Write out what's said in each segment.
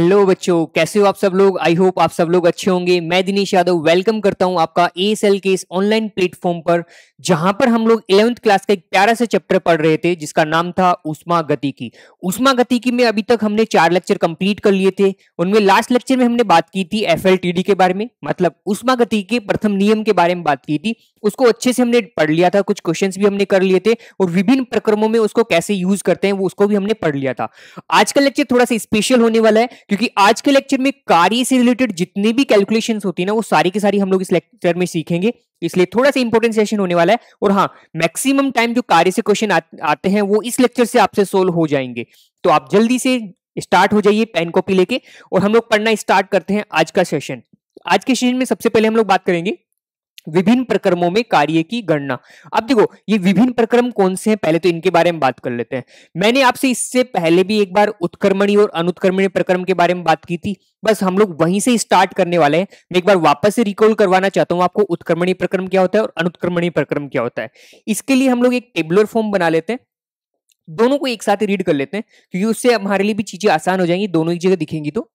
hello बच्चों कैसे हो आप सब लोग आई होप आप सब लोग अच्छे होंगे मैं दिनेश यादव वेलकम करता हूं आपका ए एस एल के इस ऑनलाइन प्लेटफॉर्म पर जहां पर हम लोग इलेवंथ क्लास का एक प्यारा सा चैप्टर पढ़ रहे थे जिसका नाम था उष्मा गति की उष्मा गति की में अभी तक हमने चार लेक्चर कंप्लीट कर लिए थे उनमें लास्ट लेक्चर में हमने बात की थी एफ के बारे में मतलब उष्मा गति के प्रथम नियम के बारे में बात की थी उसको अच्छे से हमने पढ़ लिया था कुछ क्वेश्चन भी हमने कर लिए थे और विभिन्न प्रक्रमों में उसको कैसे यूज करते हैं वो उसको भी हमने पढ़ लिया था आज का लेक्चर थोड़ा सा स्पेशल होने वाला है क्योंकि आज के लेक्चर में कार्य से रिलेटेड जितनी भी कैलकुलेशन होती है ना वो सारी की सारी हम लोग इस लेक्चर में सीखेंगे इसलिए थोड़ा सा इंपॉर्टेंट सेशन होने वाला है और हाँ मैक्सिमम टाइम जो कार्य से क्वेश्चन आते हैं वो इस लेक्चर से आपसे सोल्व हो जाएंगे तो आप जल्दी से स्टार्ट हो जाइए पेन कॉपी लेके और हम लोग पढ़ना स्टार्ट करते हैं आज का सेशन आज के सेशन में सबसे पहले हम लोग बात करेंगे विभिन्न प्रक्रमों में कार्य की गणना अब देखो ये विभिन्न प्रक्रम कौन से हैं पहले तो इनके बारे में बात कर लेते हैं मैंने आपसे इससे पहले भी एक बार उत्क्रमणी और अनुत्क्रमणीय प्रक्रम के बारे में बात की थी बस हम लोग वहीं से स्टार्ट करने वाले हैं मैं एक बार वापस से रिकॉल करवाना चाहता हूं आपको उत्क्रमणीय प्रक्रम क्या होता है और अनुत्क्रमणीय प्रक्रम क्या होता है इसके लिए हम लोग एक टेबलर फॉर्म बना लेते हैं दोनों को एक साथ रीड कर लेते हैं क्योंकि उससे हमारे लिए भी चीजें आसान हो जाएंगी दोनों ही जगह दिखेंगी तो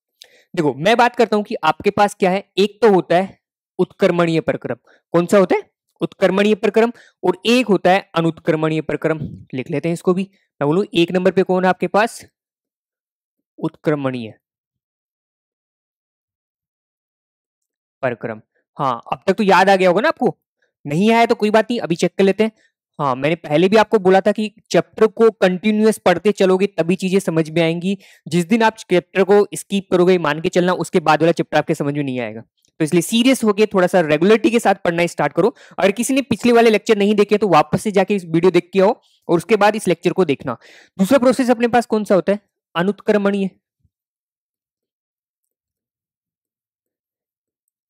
देखो मैं बात करता हूं कि आपके पास क्या है एक तो होता है उत्कर्मणीय प्रक्रम कौन सा होता है उत्कर्मणीय प्रक्रम और एक होता है अनुत्कर्मणीय प्रक्रम लिख लेते हैं इसको भी मैं बोलू एक नंबर पे कौन है आपके पास उत्क्रमणीय प्रक्रम हाँ अब तक तो याद आ गया होगा ना आपको नहीं आया तो कोई बात नहीं अभी चेक कर लेते हैं हाँ मैंने पहले भी आपको बोला था कि चैप्टर को कंटिन्यूस पढ़ते चलोगे तभी चीजें समझ में आएंगी जिस दिन आप चैप्टर को स्कीप करोगे मान के चलना उसके बाद वाला चैप्टर आपके समझ में नहीं आएगा तो इसलिए सीरियस हो गए थोड़ा सा रेगुलरिटी के साथ पढ़ना स्टार्ट करो अगर किसी ने पिछले वाले लेक्चर नहीं देखे तो वापस से जाके इस वीडियो देख के आओ और उसके बाद इस लेक्चर को देखना दूसरा प्रोसेस अपने पास कौन सा होता है अनुत्क्रमणीय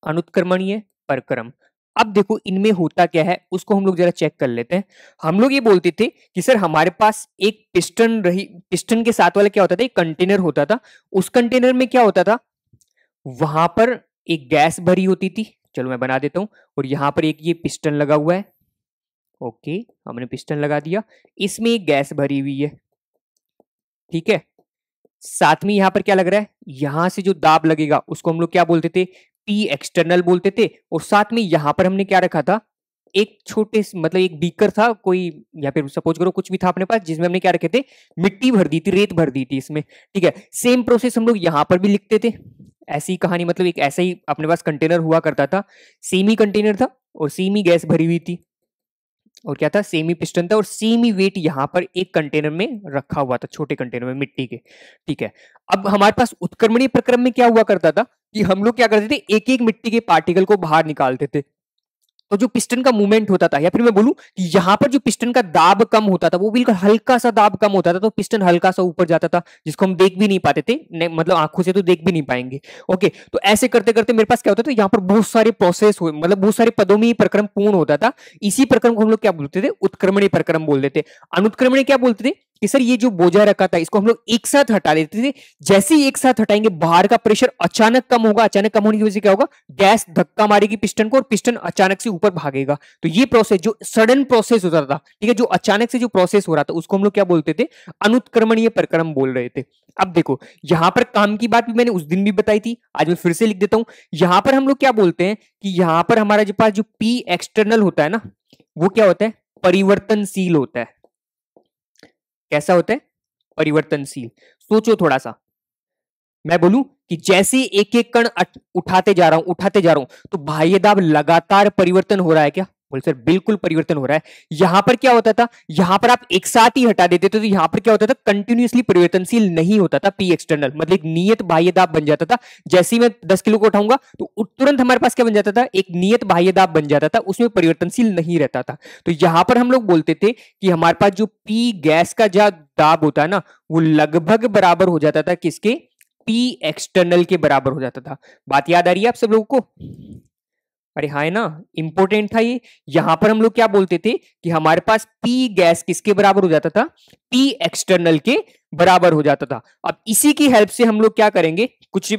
अनुत्क्रमणीय परक्रम अब देखो इनमें होता क्या है उसको हम लोग जरा चेक कर लेते हैं हम लोग ये बोलते थे कि सर हमारे पास एक पिस्टन रही पिस्टन के साथ वाला क्या होता था एक कंटेनर होता था उस कंटेनर में क्या होता था वहां पर एक गैस भरी होती थी चलो मैं बना देता हूँ और यहाँ पर एक ये पिस्टन लगा हुआ है ओके हमने पिस्टन लगा दिया इसमें एक गैस भरी हुई है ठीक है साथ में यहाँ पर क्या लग रहा है यहां से जो दाब लगेगा उसको हम लोग क्या बोलते थे पी एक्सटर्नल बोलते थे और साथ में यहाँ पर हमने क्या रखा था एक छोटे मतलब एक बीकर था कोई या फिर सपोज करो कुछ भी था अपने पास जिसमें हमने क्या रखे थे मिट्टी भर दी थी रेत भर दी थी इसमें ठीक है सेम प्रोसेस हम लोग यहां पर भी लिखते थे ऐसी कहानी मतलब एक ऐसा ही अपने पास कंटेनर हुआ करता था सेमी कंटेनर था और सेमी गैस भरी हुई थी और क्या था सेमी पिस्टन था और सेमी वेट यहाँ पर एक कंटेनर में रखा हुआ था छोटे कंटेनर में मिट्टी के ठीक है अब हमारे पास उत्क्रमणीय प्रक्रम में क्या हुआ करता था कि हम लोग क्या करते थे एक एक मिट्टी के पार्टिकल को बाहर निकालते थे तो जो पिस्टन का मूवमेंट होता था या फिर मैं बोलूं यहाँ पर जो पिस्टन का दाब कम होता था वो बिल्कुल हल्का सा दाब कम होता था तो पिस्टन हल्का सा ऊपर जाता था जिसको हम देख भी नहीं पाते थे मतलब आंखों से तो देख भी नहीं पाएंगे ओके तो ऐसे करते करते मेरे पास क्या होता था यहाँ पर बहुत सारे प्रोसेस हुए मतलब बहुत सारे पदों में प्रक्रम पूर्ण होता था इसी प्रक्रम को हम लोग क्या बोलते थे उत्क्रमणी प्रक्रम बोलते थे अनुत्क्रमणी क्या बोलते थे कि सर ये जो बोझा रखा था इसको हम लोग एक साथ हटा देते थे जैसे ही एक साथ हटाएंगे बाहर का प्रेशर अचानक कम होगा अचानक कम होने की वजह से क्या होगा गैस धक्का मारेगी पिस्टन को और पिस्टन अचानक से ऊपर भागेगा तो ये प्रोसेस जो सडन प्रोसेस होता था ठीक है जो अचानक से जो प्रोसेस हो रहा था उसको हम लोग क्या बोलते थे अनुत्क्रमणीय प्रक्रम बोल रहे थे अब देखो यहां पर काम की बात भी मैंने उस दिन भी बताई थी आज मैं फिर से लिख देता हूं यहां पर हम लोग क्या बोलते हैं कि यहां पर हमारा जो पास जो पी एक्सटर्नल होता है ना वो क्या होता है परिवर्तनशील होता है कैसा होता है परिवर्तनशील सोचो थोड़ा सा मैं बोलूं कि जैसे एक एक कण उठाते जा रहा हूं उठाते जा रहा हूं तो बाह्य दाब लगातार परिवर्तन हो रहा है क्या बोल सर बिल्कुल परिवर्तन हो रहा है यहां पर क्या होता था यहां पर आप एक साथ ही हटा देते तो यहां पर क्या होता था कंटिन्यूसली परिवर्तनशील नहीं होता था पी एक्सटर्नल मतलब एक नियत बाह्य दाब बन जाता था जैसे ही मैं दस किलो को उठाऊंगा तो तुरंत हमारे पास क्या बन जाता था एक नियत बाह्य दाब बन जाता था उसमें परिवर्तनशील नहीं रहता था तो यहां पर हम लोग बोलते थे कि हमारे पास जो पी गैस का जो दाब होता है ना वो लगभग बराबर हो जाता था किसके पी एक्सटर्नल के बराबर हो जाता था बात याद आ रही है आप सब लोगों को अरे हाँ ना इंपोर्टेंट था ये यहां पर हम लोग क्या बोलते थे कि हमारे पास पी गैस किसके बराबर हो जाता था पी एक्सटर्नल के बराबर हो जाता था अब इसी की हेल्प से हम लोग क्या करेंगे कुछ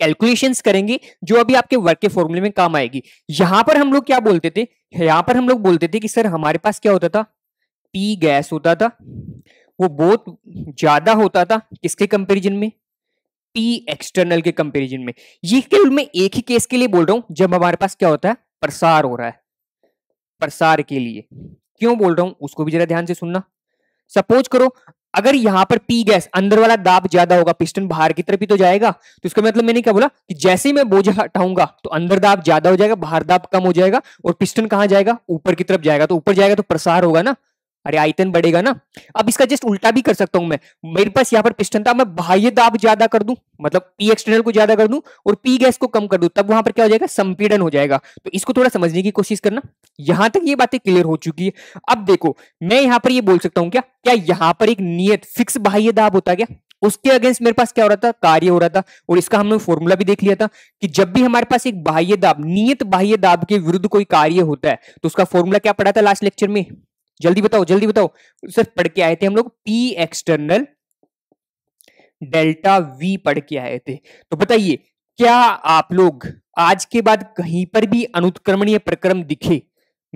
कैलकुलेशंस करेंगे जो अभी आपके वर्क के फॉर्मूले में काम आएगी यहां पर हम लोग क्या बोलते थे यहां पर हम लोग बोलते थे कि सर हमारे पास क्या होता था पी गैस होता था वो बहुत ज्यादा होता था किसके कंपेरिजन में टी एक्सटर्नल के कंपेरिजन में ये केवल मैं एक ही केस के लिए बोल रहा हूं जब हमारे पास क्या होता है प्रसार हो रहा है प्रसार के लिए क्यों बोल रहा हूं उसको भी जरा ध्यान से सुनना सपोज करो अगर यहां पर पी गैस अंदर वाला दाब ज्यादा होगा पिस्टन बाहर की तरफ ही तो जाएगा तो इसका मतलब मैंने क्या बोला कि जैसे ही मैं बोझ हटाऊंगा तो अंदर दाब ज्यादा हो जाएगा बाहर दाब कम हो जाएगा और पिस्टन कहां जाएगा ऊपर की तरफ जाएगा तो ऊपर जाएगा तो प्रसार होगा ना अरे आयतन बढ़ेगा ना अब इसका जस्ट उल्टा भी कर सकता हूं मैं मेरे पास यहाँ पर पिस्टन था मैं बाह्य दाब ज्यादा कर दूं मतलब पी एक्सटर्नल को ज्यादा कर दूं और पी गैस को कम कर दूं तब वहां पर क्या हो जाएगा संपीड़न हो जाएगा तो इसको थोड़ा समझने की कोशिश करना यहां तक ये बातें क्लियर हो चुकी है अब देखो मैं यहां पर यह बोल सकता हूँ क्या क्या यहां पर एक नियत फिक्स बाह्य दाब होता क्या उसके अगेंस्ट मेरे पास क्या हो रहा था कार्य हो रहा था और इसका हमने फॉर्मूला भी देख लिया था कि जब भी हमारे पास एक बाह्य दाब नियत बाह्य दाब के विरुद्ध कोई कार्य होता है तो उसका फॉर्मूला क्या पड़ा था लास्ट लेक्चर में जल्दी बताओ जल्दी बताओ सर पढ़ के आए थे हम लोग पी एक्सटर्नल डेल्टा वी पढ़ के आए थे तो बताइए क्या आप लोग आज के बाद कहीं पर भी अनुत्क्रमणीय प्रक्रम दिखे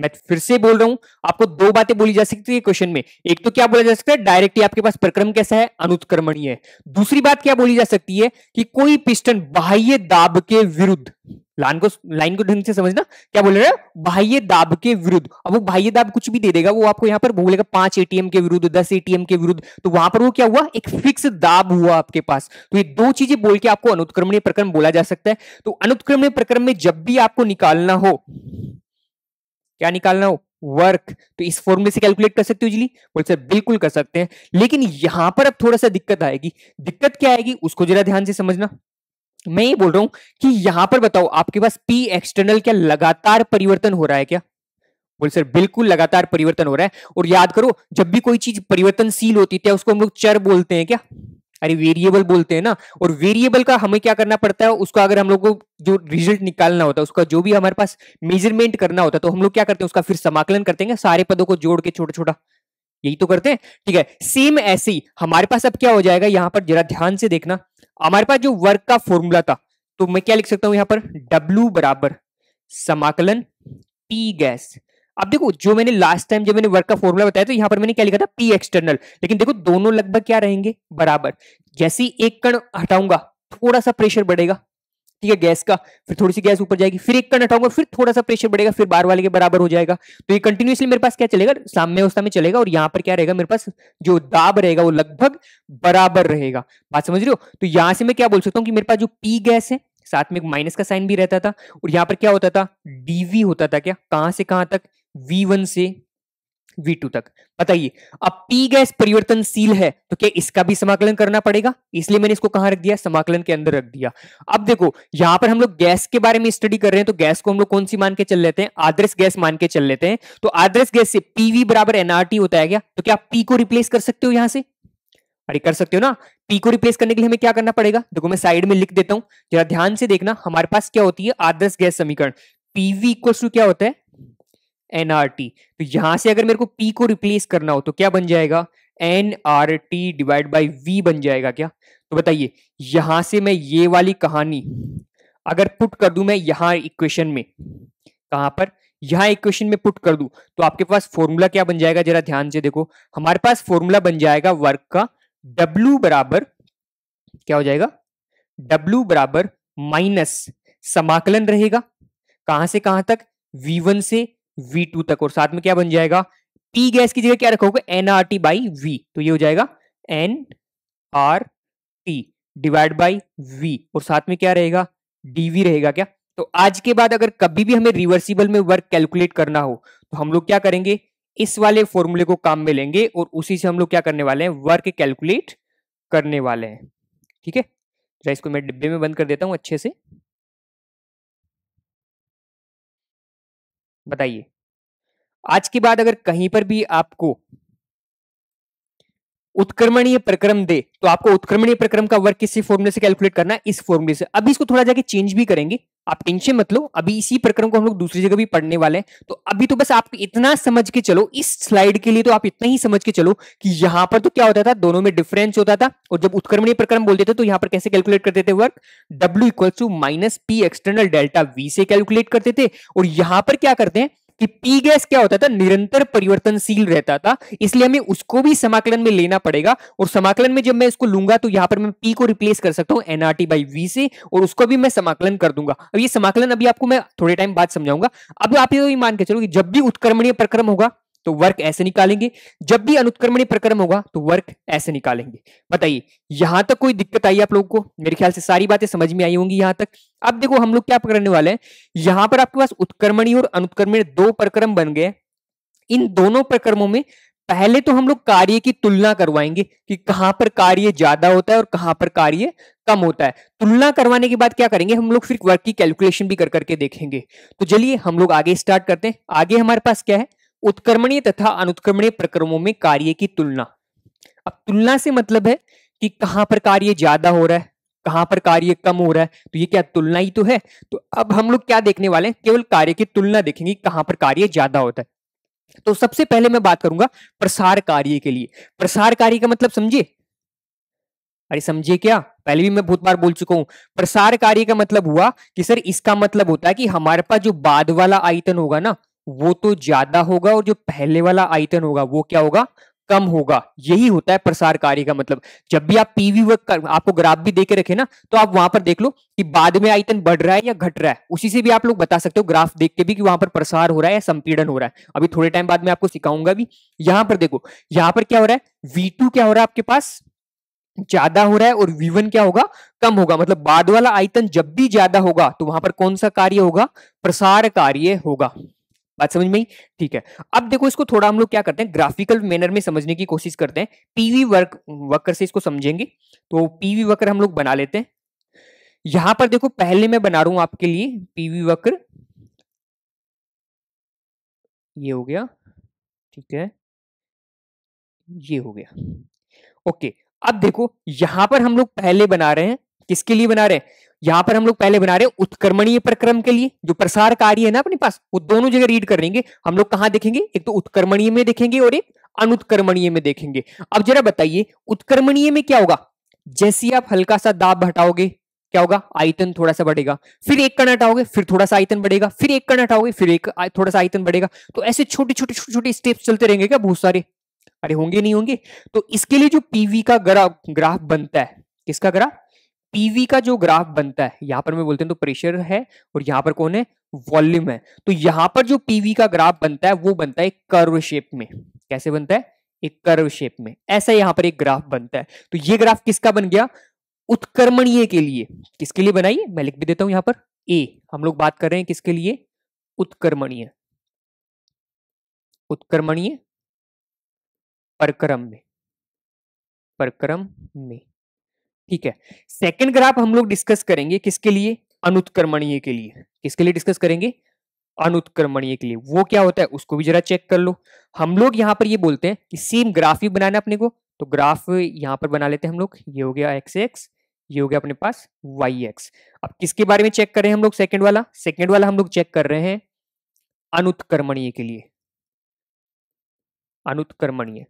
मैं फिर से बोल रहा हूं आपको दो बातें बोली जा सकती है क्वेश्चन में एक तो क्या बोला जा सकता है डायरेक्टली आपके पास प्रक्रम कैसा है अनुत्क्रमणीय दूसरी बात क्या बोली जा सकती है कि कोई पिस्टन बाह्य दाब के विरुद्ध लाइन को लाइन को ढंग से समझना क्या बोल रहे हैं बाह्य दाब के विरुद्ध अब वो बाह्य दाब कुछ भी दे देगा वो आपको यहाँ पर बोलेगा पांच एटीएम के विरुद्ध दस एटीएम के विरुद्ध तो वहां पर वो क्या हुआ एक फिक्स दाब हुआ आपके पास तो ये दो चीजें बोल के आपको अनुत्क्रमणीय प्रक्रम बोला जा सकता है तो अनुत्क्रमणीय प्रक्रम में जब भी आपको निकालना हो क्या निकालना हो वर्क तो इस फॉर्मूले से कैलकुलेट कर सकते हो जी बोल सर बिल्कुल कर सकते हैं लेकिन यहां पर अब थोड़ा सा दिक्कत आएगी दिक्कत क्या आएगी उसको जरा ध्यान से समझना मैं ये बोल रहा हूं कि यहां पर बताओ आपके पास पी एक्सटर्नल क्या लगातार परिवर्तन हो रहा है क्या बोल सर बिल्कुल लगातार परिवर्तन हो रहा है और याद करो जब भी कोई चीज परिवर्तनशील होती है उसको हम लोग चर बोलते हैं क्या अरे वेरिएबल बोलते हैं ना और वेरिएबल का हमें क्या करना पड़ता है उसका अगर हम लोग को जो रिजल्ट निकालना होता है उसका जो भी हमारे पास मेजरमेंट करना होता है तो हम लोग क्या करते हैं उसका फिर समाकलन करते हैं सारे पदों को जोड़ के छोटा छोटा यही तो करते हैं ठीक है सेम ऐसे ही हमारे पास अब क्या हो जाएगा यहां पर जरा ध्यान से देखना हमारे पास जो वर्क का फॉर्मूला था तो मैं क्या लिख सकता हूं यहां पर W बराबर समाकलन P गैस अब देखो जो मैंने लास्ट टाइम जब मैंने वर्क का फॉर्मूला बताया तो यहां पर मैंने क्या लिखा था पी एक्सटर्नल लेकिन देखो दोनों लगभग क्या रहेंगे बराबर जैसे ही एक कण हटाऊंगा थोड़ा सा प्रेशर बढ़ेगा ठीक है गैस का फिर थोड़ी सी गैस ऊपर जाएगी फिर एक कण हटाऊंगा फिर थोड़ा सा प्रेशर बढ़ेगा फिर बार वाले के बराबर हो जाएगा तो ये कंटिन्यूसली मेरे पास क्या चलेगा साम्य अवस्था में चलेगा और यहाँ पर क्या रहेगा मेरे पास जो दाब रहेगा वो लगभग बराबर रहेगा बात समझ रहे हो तो यहाँ से मैं क्या बोल सकता हूँ कि मेरे पास जो पी गैस है साथ में एक माइनस का साइन भी रहता था और यहाँ पर क्या होता था डीवी होता था क्या कहां से कहां तक वी वन से V2 तक बताइए अब P गैस परिवर्तनशील है तो क्या इसका भी समाकलन करना पड़ेगा इसलिए मैंने इसको कहां रख दिया समाकलन के अंदर रख दिया अब देखो यहां पर हम लोग गैस के बारे में स्टडी कर रहे हैं तो गैस को हम लोग कौन सी मान के चल लेते हैं आदर्श गैस मान के चल लेते हैं तो आदर्श गैस से पीवी बराबर एनआरटी होता है क्या तो क्या पी को रिप्लेस कर सकते हो यहां से अरे कर सकते हो ना पी को रिप्लेस करने के लिए हमें क्या करना पड़ेगा देखो मैं साइड में लिख देता हूं जरा ध्यान से देखना हमारे पास क्या होती है आदर्श गैस समीकरण पीवी इक्वल्स टू क्या होता है एन आर टी तो यहां से अगर मेरे को पी को रिप्लेस करना हो तो क्या बन जाएगा N R T divide by V बन जाएगा क्या तो बताइए यहां से मैं ये वाली कहानी अगर पुट कर दू मैं यहां इक्वेशन में कहां पर यहां इक्वेशन में पुट कर दू तो आपके पास फॉर्मूला क्या बन जाएगा जरा ध्यान से देखो हमारे पास फॉर्मूला बन जाएगा वर्क का W बराबर क्या हो जाएगा W बराबर माइनस समाकलन रहेगा कहां से कहां तक v1 से वी टू तक और साथ में क्या बन जाएगा पी गैस की जगह क्या रखोगे N R T by V तो ये हो जाएगा N R T divide by V और साथ में क्या रहेगा डीवी रहेगा क्या तो आज के बाद अगर कभी भी हमें रिवर्सिबल में वर्क कैलकुलेट करना हो तो हम लोग क्या करेंगे इस वाले फॉर्मूले को काम में लेंगे और उसी से हम लोग क्या करने वाले हैं वर्क कैलकुलेट करने वाले हैं ठीक है तो इसको मैं डिब्बे में बंद कर देता हूँ अच्छे से बताइए आज के बाद अगर कहीं पर भी आपको उत्क्रमणीय प्रक्रम दे तो आपको उत्क्रमणीय प्रक्रम का वर्क किसी फॉर्मुले से कैलकुलेट करना है इस फॉर्मुले से अभी इसको थोड़ा जाके चेंज भी करेंगे आप टेंशन मत लो अभी इसी प्रक्रम को हम लोग दूसरी जगह भी पढ़ने वाले हैं तो अभी तो बस आप इतना समझ के चलो इस स्लाइड के लिए तो आप इतना ही समझ के चलो कि यहां पर तो क्या होता था दोनों में डिफरेंस होता था और जब उत्क्रमणीय प्रक्रम बोलते थे तो यहां पर कैसे कैलकुलेट करते थे work W equal to minus P external delta V से कैलकुलेट करते थे और यहां पर क्या करते हैं कि पी गैस क्या होता था निरंतर परिवर्तनशील रहता था इसलिए हमें उसको भी समाकलन में लेना पड़ेगा और समाकलन में जब मैं इसको लूंगा तो यहां पर मैं पी को रिप्लेस कर सकता हूं एनआरटी बाई वी से और उसको भी मैं समाकलन कर दूंगा अब ये समाकलन अभी आपको मैं थोड़े टाइम बाद समझाऊंगा अब आप ये मान के चलो कि जब भी उत्क्रमणीय प्रक्रम होगा तो वर्क ऐसे निकालेंगे जब भी अनुत्क्रमणीय प्रक्रम होगा तो वर्क ऐसे निकालेंगे बताइए यहां तक कोई दिक्कत आई आप लोगों को मेरे ख्याल से सारी बातें समझ में आई होंगी यहां तक अब देखो हम लोग क्या करने वाले हैं यहां पर आपके पास उत्क्रमणी और अनुत्क्रमण दो प्रक्रम बन गए इन दोनों प्रक्रमों में पहले तो हम लोग कार्य की तुलना करवाएंगे कि कहां पर कार्य ज्यादा होता है और कहां पर कार्य कम होता है तुलना करवाने के बाद क्या करेंगे हम लोग फिर वर्क की कैलकुलेशन भी कर करके देखेंगे तो चलिए हम लोग आगे स्टार्ट करते हैं आगे हमारे पास क्या है उत्क्रमणीय तथा अनुत्क्रमणीय प्रक्रमों में कार्य की तुलना अब तुलना से मतलब है कि कहां पर कार्य ज्यादा हो रहा है कहां पर कार्य कम हो रहा है तो ये क्या तुलना ही तो है तो अब हम लोग क्या देखने वाले हैं केवल कार्य की तुलना देखेंगे कहां पर कार्य ज्यादा होता है तो सबसे पहले मैं बात करूंगा प्रसार कार्य के लिए प्रसार कार्य का मतलब समझिए अरे समझिए क्या पहले भी मैं बहुत बार बोल चुका हूं प्रसार कार्य का मतलब हुआ कि सर इसका मतलब होता है कि हमारे पास जो बाद वाला आयतन होगा ना वो तो ज्यादा होगा और जो पहले वाला आयतन होगा वो क्या होगा कम होगा यही होता है प्रसार कार्य का मतलब जब भी आप पीवी वर्क आपको ग्राफ भी देके रखे ना तो आप वहां पर देख लो कि बाद में आयतन बढ़ रहा है या घट रहा है उसी से भी आप लोग बता सकते हो ग्राफ देख के भी कि वहां पर प्रसार हो रहा है या संपीड़न हो रहा है अभी थोड़े टाइम बाद में आपको सिखाऊंगा भी यहां पर देखो यहां पर क्या हो रहा है वी क्या हो रहा है आपके पास ज्यादा हो रहा है और वी क्या होगा कम होगा मतलब बाद वाला आयतन जब भी ज्यादा होगा तो वहां पर कौन सा कार्य होगा प्रसार कार्य होगा बात समझ में ठीक है अब देखो इसको थोड़ा हम लोग क्या करते हैं ग्राफिकल मैनर में समझने की कोशिश करते हैं पीवी वर्क वर्कर से इसको समझेंगे तो पीवी वर्कर हम लोग बना लेते हैं यहां पर देखो पहले मैं बना रहा हूं आपके लिए पीवी वर्कर ये हो गया ठीक है ये हो गया ओके अब देखो यहां पर हम लोग पहले बना रहे हैं किसके लिए बना रहे हैं यहां पर हम लोग पहले बना रहे हैं उत्क्रमणीय प्रक्रम के लिए जो प्रसार कार्य है ना अपने पास वो दोनों जगह रीड करेंगे हम लोग कहा देखेंगे एक तो उत्क्रमणीय में देखेंगे और एक अनुत्क्रमणीय में देखेंगे अब जरा बताइए उत्क्रमणीय में क्या होगा जैसे आप हल्का सा दाब हटाओगे क्या होगा आयतन थोड़ा सा बढ़ेगा फिर एक कण हटाओगे फिर थोड़ा सा आयतन बढ़ेगा फिर एक कण हटाओगे फिर एक थोड़ा सा आयतन बढ़ेगा तो ऐसे छोटे छोटे छोटे छोटे स्टेप चलते रहेंगे क्या बहुत सारे अरे होंगे नहीं होंगे तो इसके लिए जो पीवी का ग्राफ ग्राफ बनता है किसका ग्राफ पीवी का जो ग्राफ बनता है यहां पर मैं बोलते हैं तो प्रेशर है और यहां पर कौन है वॉल्यूम है तो यहां पर जो पीवी का ग्राफ बनता है वो बनता है कर्व शेप में कैसे बनता है एक कर्व शेप में ऐसा यहां पर एक ग्राफ बनता है तो ये ग्राफ किसका बन गया उत्कर्मणीय के लिए किसके लिए बनाइए मैं लिख भी देता हूं यहां पर ए हम लोग बात कर रहे हैं किसके लिए उत्कर्मणीय उत्कर्मणीय परक्रम में परक्रम में ठीक है सेकेंड ग्राफ हम लोग डिस्कस करेंगे किसके लिए अनुत्क्रमणीय के लिए किसके लिए डिस्कस करेंगे अनुत्क्रमणीय के लिए वो क्या होता है उसको भी जरा चेक कर लो हम लोग यहाँ पर ये बोलते हैं कि सेम ग्राफ ही बनाना अपने को तो ग्राफ यहाँ पर बना लेते हैं हम लोग ये हो गया एक्स एक्स ये हो गया अपने पास वाई एक्स अब किसके बारे में चेक कर रहे हैं हम लोग सेकेंड वाला सेकेंड वाला हम लोग चेक कर रहे हैं अनुत्कर्मणीय के लिए अनुत्कर्मणीय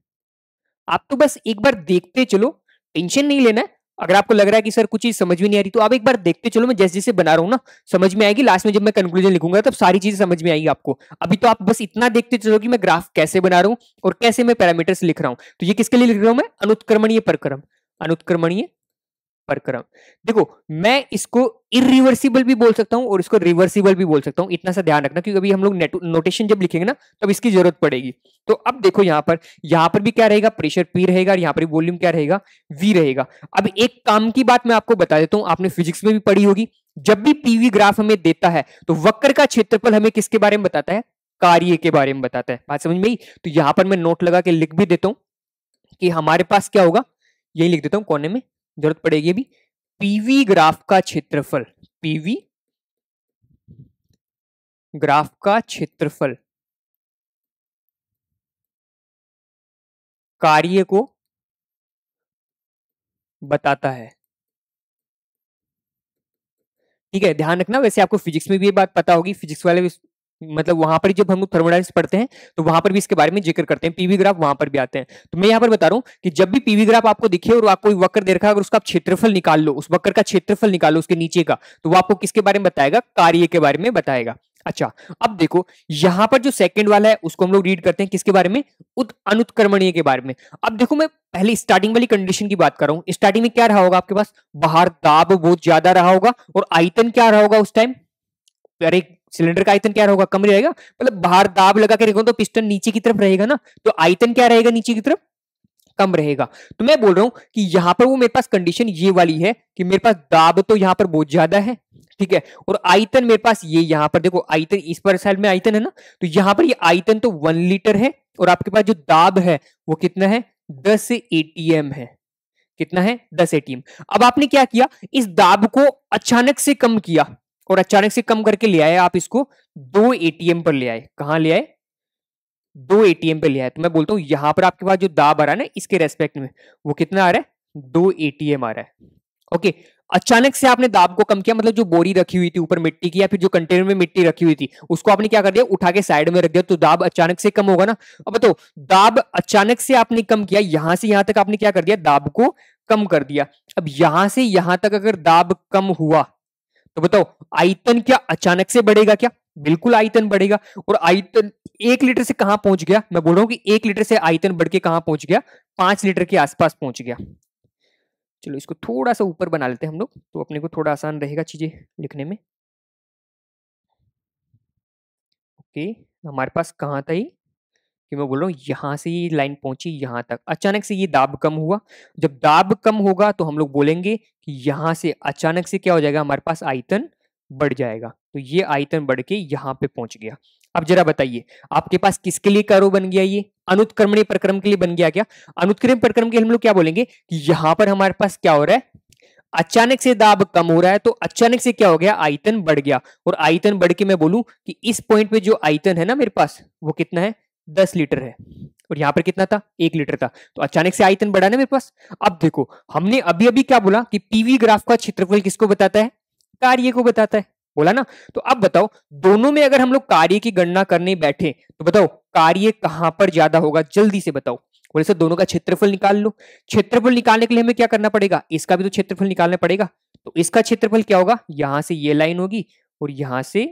आप तो बस एक बार देखते चलो टेंशन नहीं लेना अगर आपको लग रहा है कि सर कुछ चीज समझ में नहीं आ रही तो आप एक बार देखते चलो मैं जैसे जैसे बना रहा हूँ ना समझ में आएगी लास्ट में जब मैं कंक्लूजन लिखूंगा तब सारी चीजें समझ में आएगी आपको अभी तो आप बस इतना देखते चलो कि मैं ग्राफ कैसे बना रहा हूँ और कैसे मैं पैरामीटर्स लिख रहा हूँ तो ये किसके लिए लिख रहा हूँ मैं अनुत्क्रमणीय प्रक्रम अनुत्क्रमणीय परक्रम देखो मैं इसको इरिवर्सिबल भी बोल सकता हूं और इसको रिवर्सिबल भी बोल सकता हूं इतना सा ध्यान रखना क्योंकि अभी हम लोग नोटेशन जब लिखेंगे ना तब इसकी जरूरत पड़ेगी तो अब देखो यहाँ पर यहां पर भी क्या रहेगा प्रेशर पी रहेगा और पर वॉल्यूम क्या रहेगा वी रहेगा अब एक काम की बात मैं आपको बता देता हूँ आपने फिजिक्स में भी पढ़ी होगी जब भी पीवी ग्राफ हमें देता है तो वक्र का क्षेत्रफल हमें किसके बारे में बताता है कार्य के बारे में बताता है बात समझ में आई तो यहां पर मैं नोट लगा के लिख भी देता हूं कि हमारे पास क्या होगा यही लिख देता हूं कोने में जरूरत पड़ेगी अभी पीवी ग्राफ का क्षेत्रफल पीवी ग्राफ का क्षेत्रफल कार्य को बताता है ठीक है ध्यान रखना वैसे आपको फिजिक्स में भी ये बात पता होगी फिजिक्स वाले मतलब वहां पर जब हम थर्मोडाइनिक्स पढ़ते हैं तो वहां पर भी इसके बारे में जिक्र करते हैं पीवी ग्राफ वहां पर भी आते हैं तो मैं यहाँ पर बता रहा हूँ कि जब भी पीवी ग्राफ आपको दिखे और आपको वक्र दे रखा है अगर उसका आप क्षेत्रफल निकाल लो उस वक्र का क्षेत्रफल निकालो उसके नीचे का तो वो आपको किसके बारे में बताएगा कार्य के बारे में बताएगा अच्छा अब देखो यहां पर जो सेकंड वाला है उसको हम लोग रीड करते हैं किसके बारे में उत अनुत्क्रमणीय के बारे में अब देखो मैं पहले स्टार्टिंग वाली कंडीशन की बात कर रहा हूं स्टार्टिंग में क्या रहा होगा आपके पास बाहर दाब बहुत ज्यादा रहा होगा और आयतन क्या रहा होगा उस टाइम अरे सिलेंडर का आयतन क्या होगा कम रहेगा मतलब बाहर दाब लगा के रखूंगा तो पिस्टन नीचे की तरफ रहेगा ना तो आयतन क्या रहेगा नीचे की तरफ कम रहेगा तो मैं बोल रहा हूं कि यहां पर वो मेरे पास कंडीशन ये वाली है कि मेरे पास दाब तो यहां पर बहुत ज्यादा है ठीक है और आयतन मेरे पास ये यहां पर देखो आयतन इस पर साइड में आयतन है ना तो यहां पर ये आयतन तो वन लीटर है और आपके पास जो दाब है वो कितना है दस एटीएम है कितना है दस एटीएम अब आपने क्या किया इस दाब को अचानक से कम किया और अचानक से कम करके ले आए आप इसको दो एटीएम पर ले आए कहा ले आए दो एटीएम पर ले आए तो मैं बोलता हूं यहां पर आपके पास जो दाब आ रहा है ना इसके रेस्पेक्ट में वो कितना आ रहा है दो एटीएम आ रहा है ओके अचानक से आपने दाब को कम किया मतलब जो बोरी रखी हुई थी ऊपर मिट्टी की या फिर जो कंटेनर में मिट्टी रखी हुई थी उसको आपने क्या कर दिया उठा के साइड में रख दिया तो दाब अचानक से कम होगा ना अब बताओ तो दाब अचानक से आपने कम किया यहां से यहां तक आपने क्या कर दिया दाब को कम कर दिया अब यहां से यहां तक अगर दाब कम हुआ तो बताओ आयतन क्या अचानक से बढ़ेगा क्या बिल्कुल आयतन बढ़ेगा और आयतन एक लीटर से कहां पहुंच गया मैं बोल रहा हूं कि एक लीटर से आयतन बढ़ के कहां पहुंच गया पांच लीटर के आसपास पहुंच गया चलो इसको थोड़ा सा ऊपर बना लेते हैं हम लोग तो अपने को थोड़ा आसान रहेगा चीजें लिखने में ओके हमारे पास कहां था ये कि मैं बोल रहा हूँ यहाँ से ये लाइन पहुंची यहाँ तक अचानक से ये दाब कम हुआ जब दाब कम होगा तो हम लोग बोलेंगे कि यहाँ से अचानक से क्या हो जाएगा हमारे पास आयतन बढ़ जाएगा तो ये आयतन बढ़ के यहाँ पे पहुंच गया अब जरा बताइए आपके पास किसके लिए कारो बन गया ये अनुत्क्रमणीय प्रक्रम के लिए बन गया क्या अनुत्क्रम प्रक्रम के हम लोग क्या बोलेंगे कि यहाँ पर हमारे पास क्या हो रहा है अचानक से दाब कम हो रहा है तो अचानक से क्या हो गया आयतन बढ़ गया और आयतन बढ़ के मैं बोलूं कि इस पॉइंट पे जो आयतन है ना मेरे पास वो कितना है दस लीटर है और यहाँ पर कितना था एक लीटर था तो अचानक से आयतन बढ़ा ना मेरे पास अब देखो हमने अभी अभी क्या बोला कि पीवी ग्राफ का क्षेत्रफल किसको बताता है कार्य को बताता है बोला ना तो अब बताओ दोनों में अगर हम लोग कार्य की गणना करने बैठे तो बताओ कार्य कहां पर ज्यादा होगा जल्दी से बताओ बोले सर दोनों का क्षेत्रफल निकाल लो क्षेत्रफल निकालने के लिए हमें क्या करना पड़ेगा इसका भी तो क्षेत्रफल निकालना पड़ेगा तो इसका क्षेत्रफल क्या होगा यहां से ये लाइन होगी और यहां से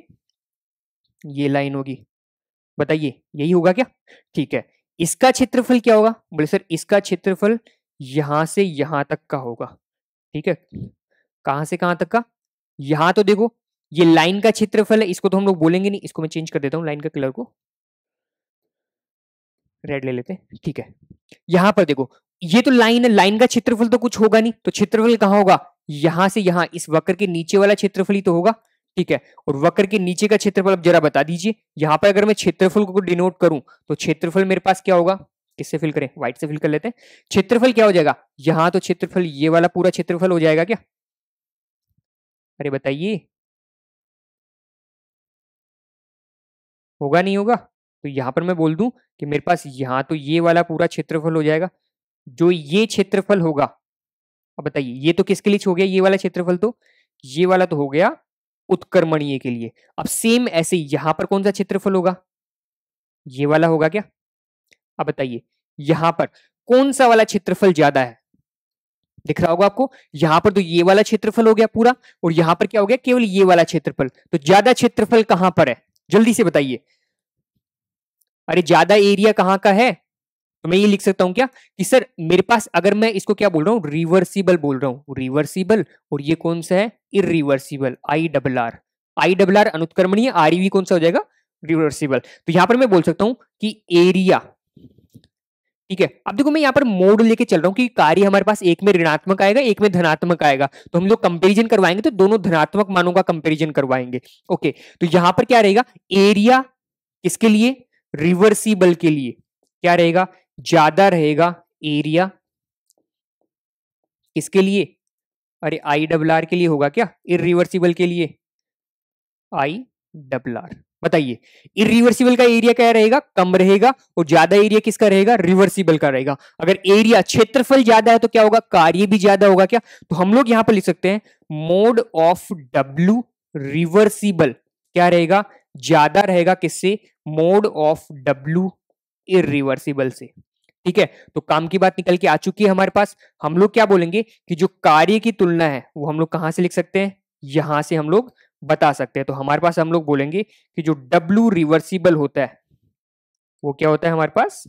ये लाइन होगी बताइए यही होगा क्या ठीक है इसका क्षेत्रफल क्या होगा बोले सर इसका क्षेत्रफल यहां से यहां तक का होगा ठीक है कहां से कहां तक का यहां तो देखो ये लाइन का क्षेत्रफल है इसको तो हम लोग बोलेंगे नहीं इसको मैं चेंज कर देता हूँ लाइन का कलर को रेड ले लेते हैं ठीक है यहां पर देखो ये तो लाइन है लाइन का क्षेत्रफल तो कुछ होगा नहीं तो क्षेत्रफल कहाँ होगा यहां से यहां इस वक्र के नीचे वाला क्षेत्रफल ही तो होगा ठीक है और वक्र के नीचे का क्षेत्रफल अब जरा बता दीजिए यहां पर अगर मैं क्षेत्रफल को डिनोट करूं तो क्षेत्रफल मेरे पास क्या होगा किससे फिल करें व्हाइट से फिल कर लेते हैं क्षेत्रफल क्या हो जाएगा यहाँ तो क्षेत्रफल ये वाला पूरा क्षेत्रफल हो जाएगा क्या अरे बताइए होगा नहीं होगा तो यहां पर मैं बोल दूं कि मेरे पास यहाँ तो ये वाला पूरा क्षेत्रफल हो जाएगा जो ये क्षेत्रफल होगा अब बताइए ये तो किसके लिए हो गया ये वाला क्षेत्रफल तो ये वाला तो हो गया उत्कर्मणीय के लिए अब सेम ऐसे यहां पर कौन सा क्षेत्रफल होगा ये वाला होगा क्या अब बताइए यहां पर कौन सा वाला क्षेत्रफल ज्यादा है दिख रहा होगा आपको यहां पर तो ये वाला क्षेत्रफल हो गया पूरा और यहां पर क्या हो गया केवल ये वाला क्षेत्रफल तो ज्यादा क्षेत्रफल कहां पर है जल्दी से बताइए अरे ज्यादा एरिया कहां का है तो मैं ये लिख सकता हूँ क्या कि सर मेरे पास अगर मैं इसको क्या बोल रहा हूँ रिवर्सिबल बोल रहा हूँ रिवर्सिबल और ये कौन सा है irreversible I double R I double R अनुत्क्रमणीय आर e कौन सा हो जाएगा रिवर्सिबल तो यहां पर मैं बोल सकता हूँ कि एरिया ठीक है अब देखो मैं यहाँ पर मोड लेके चल रहा हूँ कि कार्य हमारे पास एक में ऋणात्मक आएगा एक में धनात्मक आएगा तो हम लोग कंपेरिजन करवाएंगे तो दोनों धनात्मक मानों का कंपेरिजन करवाएंगे ओके तो यहां पर क्या रहेगा एरिया किसके लिए रिवर्सिबल के लिए क्या रहेगा ज़्यादा रहेगा एरिया किसके लिए अरे आई डबल आर के लिए होगा क्या इरिवर्सिबल के लिए आई डबल आर बताइए इरिवर्सिबल का एरिया क्या रहेगा कम रहेगा और ज्यादा एरिया किसका रहेगा रिवर्सिबल का रहेगा अगर एरिया क्षेत्रफल ज्यादा है तो क्या होगा कार्य भी ज्यादा होगा क्या तो हम लोग यहां पर लिख सकते हैं मोड ऑफ डब्ल्यू रिवर्सिबल क्या रहेगा ज्यादा रहेगा किससे मोड ऑफ डब्ल्यू इिवर्सिबल से ठीक है तो काम की बात निकल के आ चुकी है हमारे पास हम लोग क्या बोलेंगे कि जो कार्य की तुलना है वो हम लोग कहां से लिख सकते हैं यहां से हम लोग बता सकते हैं तो हमारे पास हम लोग बोलेंगे कि जो W रिवर्सिबल होता है वो क्या होता है हमारे पास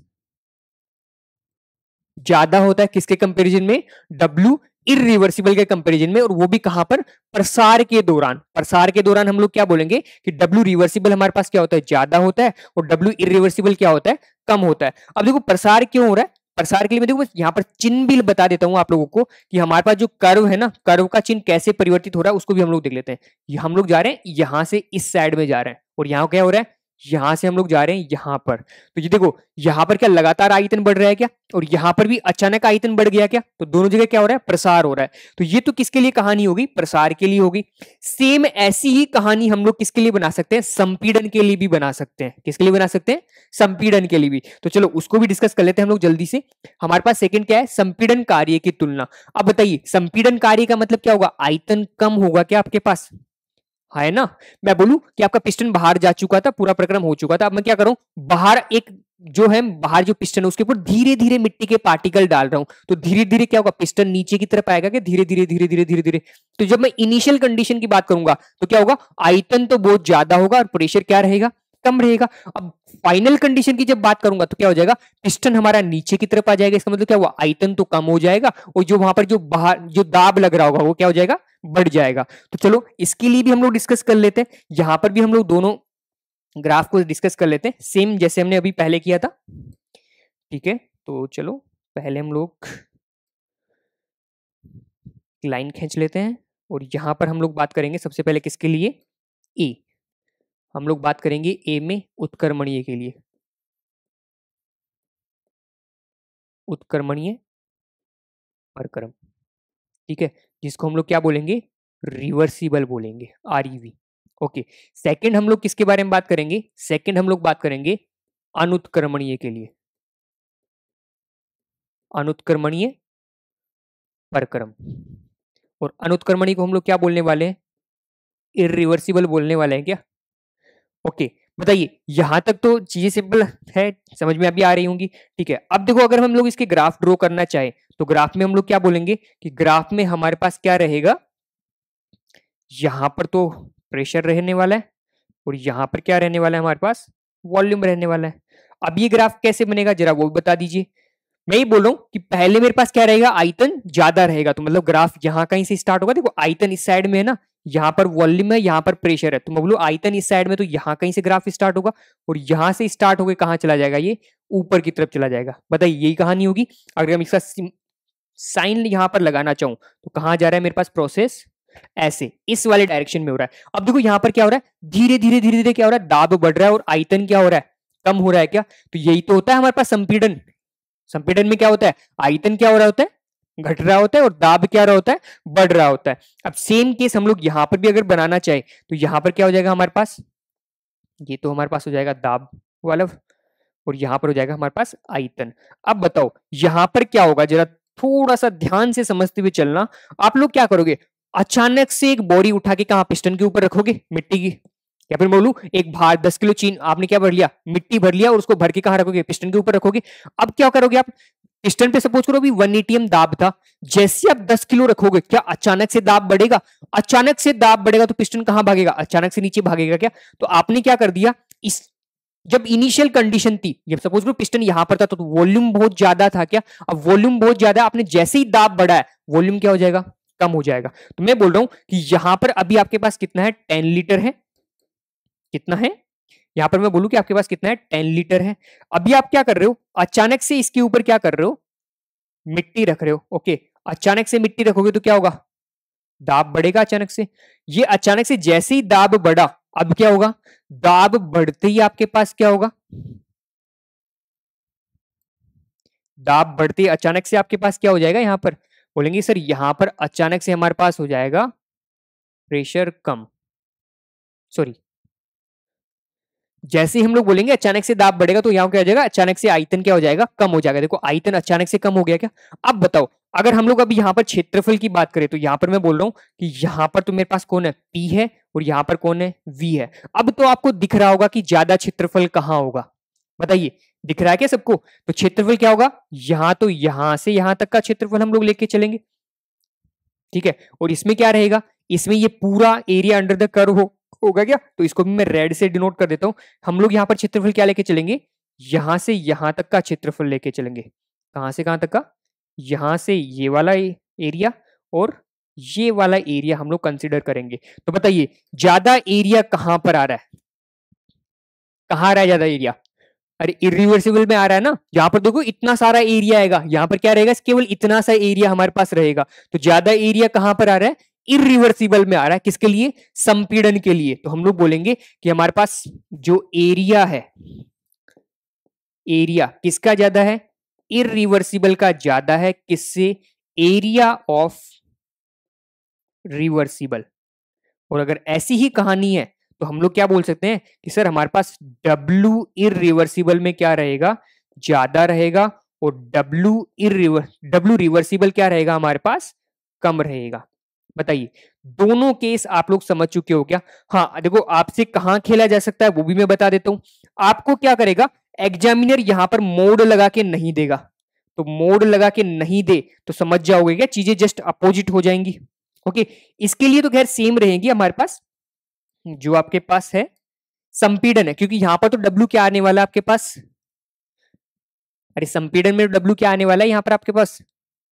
ज्यादा होता है किसके कंपैरिजन में डब्ल्यू इिवर्सिबल के कंपैरिजन में और वो भी कहां पर प्रसार के दौरान प्रसार के दौरान हम लोग क्या बोलेंगे कि डब्ल्यू रिवर्सिबल हमारे पास क्या होता है ज्यादा होता है और डब्ल्यू इिवर्सिबल क्या होता है कम होता है अब देखो प्रसार क्यों हो रहा है प्रसार के लिए मैं देखो यहाँ पर चिन्ह भी बता देता हूँ आप लोगों को कि हमारे पास जो कर्व है ना कर्व का चिन्ह कैसे परिवर्तित हो रहा है उसको भी हम लोग देख लेते हैं हम लोग जा रहे हैं यहाँ से इस साइड में जा रहे हैं और यहाँ क्या हो रहा है यहां से हम लोग जा रहे हैं यहाँ पर तो ये देखो यहाँ पर क्या लगातार आयतन बढ़ रहा है क्या और यहाँ पर भी अचानक आयतन बढ़ गया क्या तो दोनों जगह क्या हो रहा है प्रसार हो रहा है तो ये तो किसके लिए कहानी होगी प्रसार के लिए होगी सेम ऐसी ही कहानी हम लोग किसके लिए बना सकते हैं संपीड़न के लिए भी बना सकते हैं किसके लिए बना सकते हैं संपीड़न के लिए भी तो चलो उसको भी डिस्कस कर लेते हैं हम लोग जल्दी से हमारे पास सेकंड क्या है संपीड़न कार्य की तुलना अब बताइए संपीड़न कार्य का मतलब क्या होगा आयतन कम होगा क्या आपके पास है ना मैं बोलूं कि आपका पिस्टन बाहर जा चुका था पूरा प्रक्रम हो चुका था अब मैं क्या करूं बाहर एक जो है बाहर जो पिस्टन है उसके ऊपर धीरे धीरे मिट्टी के पार्टिकल डाल रहा हूं तो धीरे धीरे क्या होगा पिस्टन नीचे की तरफ आएगा कि धीरे धीरे धीरे धीरे धीरे धीरे तो जब मैं इनिशियल कंडीशन की बात करूंगा तो क्या होगा आयतन तो बहुत ज्यादा होगा और प्रेशर क्या रहेगा कम रहेगा अब फाइनल कंडीशन की जब बात करूंगा तो क्या हो जाएगा पिस्टन हमारा नीचे की तरफ आ जाएगा इसका मतलब क्या हुआ आयतन तो कम हो जाएगा और जो वहां पर जो बाहर जो दाब लग रहा होगा वो क्या हो जाएगा बढ़ जाएगा तो चलो इसके लिए भी हम लोग डिस्कस कर लेते हैं यहां पर भी हम लोग दोनों ग्राफ को डिस्कस कर लेते हैं सेम जैसे हमने अभी पहले किया था ठीक है तो चलो पहले हम लोग लाइन खींच लेते हैं और यहां पर हम लोग बात करेंगे सबसे पहले किसके लिए ए हम लोग बात करेंगे ए में उत्कर्मणीय के लिए उत्कर्मणीय परक्रम ठीक है जिसको हम लोग क्या बोलेंगे रिवर्सिबल बोलेंगे आर ओके सेकेंड हम लोग किसके बारे में बात करेंगे सेकेंड हम लोग बात करेंगे अनुत्क्रमणीय के लिए अनुत्क्रमणीय परक्रम और अनुत्क्रमणीय को हम लोग क्या बोलने वाले हैं इरिवर्सिबल बोलने वाले हैं क्या ओके बताइए यहां तक तो चीजें सिंपल है समझ में अभी आ रही होंगी ठीक है अब देखो अगर हम लोग इसके ग्राफ ड्रॉ करना चाहे तो ग्राफ में हम लोग क्या बोलेंगे कि ग्राफ में हमारे पास क्या रहेगा यहां पर तो प्रेशर रहने वाला है और यहां पर क्या रहने वाला है हमारे पास वॉल्यूम रहने वाला है अब ये ग्राफ कैसे बनेगा जरा वो भी बता दीजिए मैं ही बोलूं कि पहले मेरे पास क्या रहेगा आयतन ज्यादा रहेगा तो मतलब ग्राफ यहां कहीं से स्टार्ट होगा देखो आयतन इस साइड में है ना यहां पर वॉल्यूम है यहां पर प्रेशर है तो मैं मतलब बोलू आयतन इस साइड में तो यहां कहीं से ग्राफ स्टार्ट होगा और यहां से स्टार्ट होकर कहाँ चला जाएगा ये ऊपर की तरफ चला जाएगा बताइए यही कहानी होगी अगर हम इसका साइन यहां पर लगाना चाहूं तो कहां जा रहा है मेरे पास प्रोसेस ऐसे इस वाले डायरेक्शन में हो रहा है अब देखो यहां पर क्या हो रहा है धीरे धीरे धीरे धीरे क्या हो रहा है दाब बढ़ रहा है और आयतन क्या हो रहा है कम हो रहा है क्या तो यही तो होता है हमारे पास संपीडन संपीडन में क्या होता है आयतन क्या हो रहा होता है घट रहा होता है और दाब क्या रहा होता है बढ़ रहा होता है अब सेम केस हम लोग यहां पर भी अगर बनाना चाहे तो यहां पर क्या हो जाएगा हमारे पास ये तो हमारे पास हो जाएगा दाब वाला और यहां पर हो जाएगा हमारे पास आयतन अब बताओ यहां पर क्या होगा जरा थोड़ा सा ध्यान से समझते हुए चलना आप लोग क्या करोगे अचानक से एक बोरी उठा के कहा पिस्टन के ऊपर रखोगे मिट्टी की या फिर बोलू एक भार दस किलो चीन आपने क्या भर लिया मिट्टी भर लिया और उसको भर के कहा रखोगे पिस्टन के ऊपर रखोगे अब क्या करोगे आप पिस्टन पे सपोज करो अभी वन एटीएम दाब था जैसे आप दस किलो रखोगे क्या अचानक से दाब बढ़ेगा अचानक से दाब बढ़ेगा तो पिस्टन कहां भागेगा अचानक से नीचे भागेगा क्या तो आपने क्या कर दिया इस जब इनिशियल कंडीशन थी जब सपोज करो पिस्टन यहां पर था तो वॉल्यूम बहुत ज्यादा था क्या अब वॉल्यूम बहुत ज्यादा आपने जैसे ही दाब बढ़ाया वॉल्यूम क्या हो जाएगा कम हो जाएगा तो मैं बोल रहा हूं कि यहां पर अभी आपके पास कितना है टेन लीटर है कितना है यहां पर मैं बोलूं कि आपके पास कितना है टेन लीटर है अभी आप क्या कर रहे हो अचानक से इसके ऊपर क्या कर रहे हो मिट्टी रख रहे हो ओके अचानक से मिट्टी रखोगे तो क्या होगा दाब बढ़ेगा अचानक से ये अचानक से जैसे ही दाब बढ़ा अब क्या होगा दाब बढ़ते ही आपके पास क्या होगा दाब बढ़ते अचानक से आपके पास क्या हो जाएगा यहां पर बोलेंगे सर यहां पर अचानक से हमारे पास हो जाएगा प्रेशर कम सॉरी जैसे ही हम लोग बोलेंगे अचानक से दाब बढ़ेगा तो यहाँ क्या हो जाएगा अचानक से आयतन क्या हो जाएगा कम हो जाएगा देखो आयतन अचानक से कम हो गया क्या अब बताओ अगर हम लोग अभी यहाँ पर क्षेत्रफल की बात करें तो यहाँ पर मैं बोल रहा हूँ कि यहाँ पर तो मेरे पास कौन है पी है और यहाँ पर कौन है वी है अब तो आपको दिख रहा होगा कि ज्यादा क्षेत्रफल कहाँ होगा बताइए दिख रहा है क्या सबको तो क्षेत्रफल क्या होगा यहाँ तो यहाँ से यहाँ तक का क्षेत्रफल हम लोग लेके चलेंगे ठीक है और इसमें क्या रहेगा इसमें ये पूरा एरिया अंडर द कर्व हो होगा क्या तो इसको भी मैं रेड से डिनोट कर देता हूँ हम लोग यहाँ पर क्षेत्रफल क्या लेके चलेंगे यहां से यहां तक का क्षेत्रफल लेके चलेंगे कहां से कहां तक का यहां से ये वाला एरिया और ये वाला एरिया हम लोग कंसिडर करेंगे तो बताइए ज्यादा एरिया कहां पर आ रहा है कहा आ रहा है ज्यादा एरिया अरे इरिवर्सिबल में आ रहा है ना यहाँ पर देखो इतना सारा एरिया आएगा यहाँ पर क्या रहेगा केवल इतना सा एरिया हमारे पास रहेगा तो ज्यादा एरिया कहां पर आ रहा है इरिवर्सिबल में आ रहा है किसके लिए संपीड़न के लिए तो हम लोग बोलेंगे कि हमारे पास जो एरिया है एरिया किसका ज्यादा है इरिवर्सिबल का ज्यादा है किससे एरिया ऑफ रिवर्सिबल और अगर ऐसी ही कहानी है तो हम लोग क्या बोल सकते हैं कि सर हमारे पास डब्ल्यू इरिवर्सिबल में क्या रहेगा ज्यादा रहेगा और डब्ल्यू इरिवर डब्ल्यू रिवर्सिबल क्या रहेगा हमारे पास कम रहेगा बताइए दोनों केस आप लोग समझ चुके हो क्या हाँ देखो आपसे कहाँ खेला जा सकता है वो भी मैं बता देता हूं आपको क्या करेगा एग्जामिनर यहां पर मोड लगा के नहीं देगा तो मोड लगा के नहीं दे तो समझ जाओगे क्या चीजें जस्ट अपोजिट हो जाएंगी ओके इसके लिए तो खैर सेम रहेगी हमारे पास जो आपके पास है संपीडन है क्योंकि यहां पर तो डब्ल्यू क्या आने वाला है आपके पास अरे संपीडन में डब्ल्यू क्या आने वाला है यहां पर आपके पास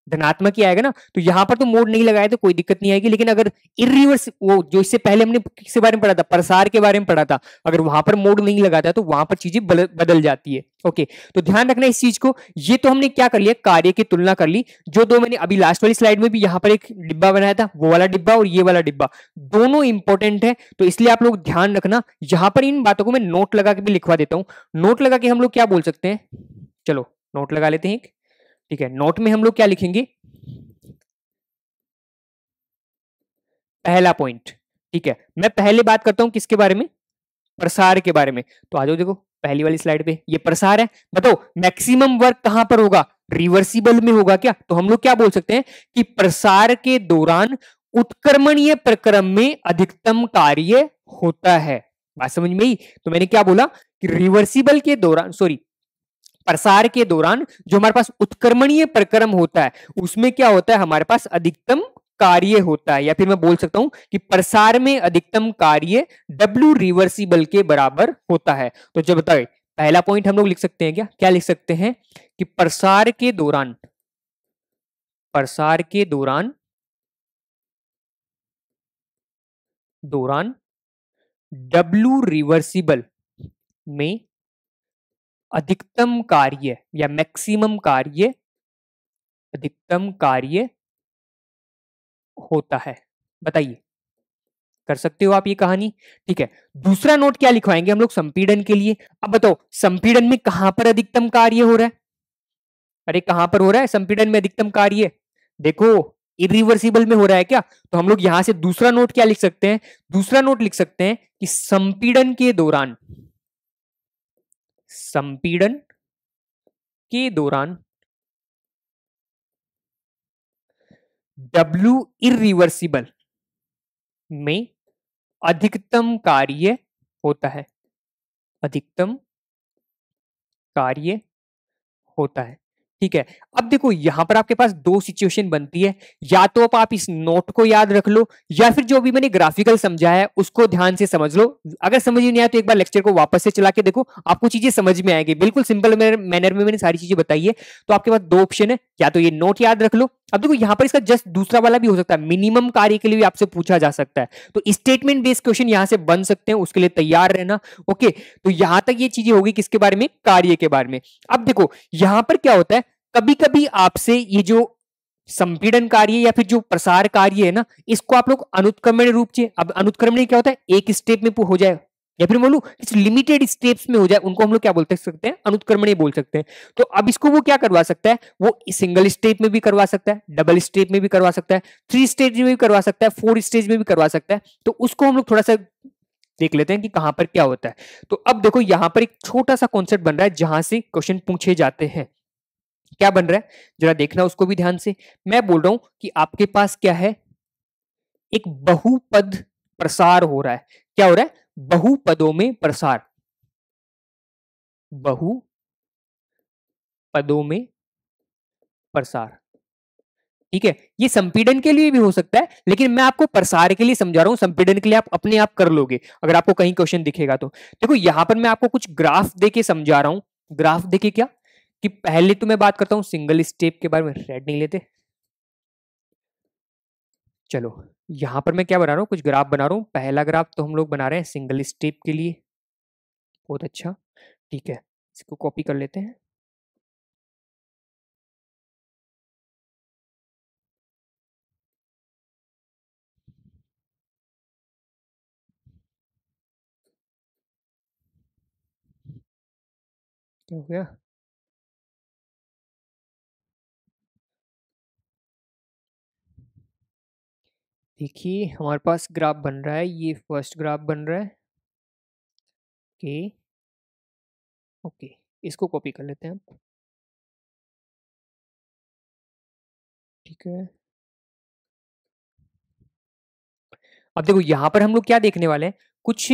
धनात्मक ही आएगा ना तो यहाँ पर तो मोड नहीं लगाया तो कोई दिक्कत नहीं आएगी लेकिन अगर इरिवर्स वो जो इससे पहले हमने किसके बारे में पढ़ा था प्रसार के बारे में पढ़ा था अगर वहां पर मोड नहीं लगाता तो वहां पर चीजें बदल जाती है ओके तो ध्यान रखना इस चीज को ये तो हमने क्या कर लिया कार्य की तुलना कर ली जो दो मैंने अभी लास्ट वाली स्लाइड में भी यहाँ पर एक डिब्बा बनाया था वो वाला डिब्बा और ये वाला डिब्बा दोनों इंपॉर्टेंट है तो इसलिए आप लोग ध्यान रखना यहाँ पर इन बातों को मैं नोट लगा के भी लिखवा देता हूँ नोट लगा के हम लोग क्या बोल सकते हैं चलो नोट लगा लेते हैं एक ठीक है नोट में हम लोग क्या लिखेंगे पहला पॉइंट ठीक है मैं पहले बात करता हूं किसके बारे में प्रसार के बारे में तो आ जाओ देखो पहली वाली स्लाइड पे ये प्रसार है बताओ मैक्सिमम वर्क कहां पर होगा रिवर्सिबल में होगा क्या तो हम लोग क्या बोल सकते हैं कि प्रसार के दौरान उत्क्रमणीय प्रक्रम में अधिकतम कार्य होता है बात समझ में ही तो मैंने क्या बोला कि रिवर्सिबल के दौरान सॉरी प्रसार के दौरान जो हमारे पास उत्क्रमणीय प्रक्रम होता है उसमें क्या होता है हमारे पास अधिकतम कार्य होता है या फिर मैं बोल सकता हूं कि प्रसार में अधिकतम कार्य डब्ल्यू रिवर्सिबल के बराबर होता है तो जब बताए पहला पॉइंट हम लोग लिख सकते हैं क्या क्या लिख सकते हैं कि प्रसार के दौरान प्रसार के दौरान दौरान डब्ल्यू रिवर्सिबल में अधिकतम कार्य या मैक्सिमम कार्य अधिकतम कार्य होता है बताइए कर सकते हो आप ये कहानी ठीक है दूसरा नोट क्या लिखवाएंगे हम लोग संपीड़न के लिए अब बताओ संपीड़न में कहां पर अधिकतम कार्य हो रहा है अरे कहां पर हो रहा है संपीड़न में अधिकतम कार्य देखो इरिवर्सिबल में हो रहा है क्या तो हम लोग यहां से दूसरा नोट क्या लिख सकते हैं दूसरा नोट लिख सकते हैं कि संपीड़न के दौरान संपीड़न के दौरान W इिवर्सिबल में अधिकतम कार्य होता है अधिकतम कार्य होता है ठीक है अब देखो यहां पर आपके पास दो सिचुएशन बनती है या तो आप इस नोट को याद रख लो या फिर जो भी मैंने ग्राफिकल समझाया है उसको ध्यान से समझ लो अगर समझ नहीं आया तो एक बार लेक्चर को वापस से चला के देखो आपको चीजें समझ में आएंगी बिल्कुल सिंपल मैनर में मैंने सारी चीजें बताई है तो आपके पास दो ऑप्शन है या तो ये नोट याद रख लो अब देखो यहाँ पर इसका जस्ट दूसरा वाला भी हो सकता है मिनिमम कार्य के लिए आपसे पूछा जा सकता है तो स्टेटमेंट बेस्ड क्वेश्चन यहाँ से बन सकते हैं उसके लिए तैयार रहना ओके तो यहां तक ये चीजें होगी किसके बारे में कार्य के बारे में अब देखो यहां पर क्या होता है कभी कभी आपसे ये जो संपीड़न कार्य या फिर जो प्रसार कार्य है ना इसको आप लोग अनुत्क्रमण रूप से अब अनुत्क्रमण क्या होता है एक स्टेप में हो जाए या फिर बोलू इस लिमिटेड स्टेप्स में हो जाए उनको हम लोग क्या बोल सकते हैं अनुत्क्रमण बोल सकते हैं तो अब इसको वो क्या करवा सकता है वो सिंगल स्टेप में भी करवा सकता है डबल स्टेप में भी करवा सकता है थ्री स्टेज में भी करवा सकता है फोर स्टेज में भी करवा सकता है तो उसको हम लोग थोड़ा सा देख लेते हैं कि कहां पर क्या होता है तो अब देखो यहां पर एक छोटा सा कॉन्सेप्ट बन रहा है जहां से क्वेश्चन पूछे जाते हैं क्या बन रहा है जरा देखना उसको भी ध्यान से मैं बोल रहा हूं कि आपके पास क्या है एक बहुपद प्रसार हो रहा है क्या हो रहा है बहुपदों में प्रसार बहु पदों में प्रसार ठीक है ये संपीडन के लिए भी हो सकता है लेकिन मैं आपको प्रसार के लिए समझा रहा हूं संपीडन के लिए आप अपने आप कर लोगे अगर आपको कहीं क्वेश्चन दिखेगा तो देखो यहां पर मैं आपको कुछ ग्राफ देके समझा रहा हूं ग्राफ देके क्या कि पहले तो मैं बात करता हूं सिंगल स्टेप के बारे में रेड नहीं लेते चलो यहां पर मैं क्या बना रहा हूं कुछ ग्राफ बना रहा हूं पहला ग्राफ तो हम लोग बना रहे हैं सिंगल स्टेप के लिए बहुत अच्छा ठीक है इसको कॉपी कर लेते हैं क्या हो गया देखिए हमारे पास ग्राफ बन रहा है ये फर्स्ट ग्राफ बन रहा है ओके ओके इसको कॉपी कर लेते हैं आप ठीक है अब देखो यहां पर हम लोग क्या देखने वाले हैं कुछ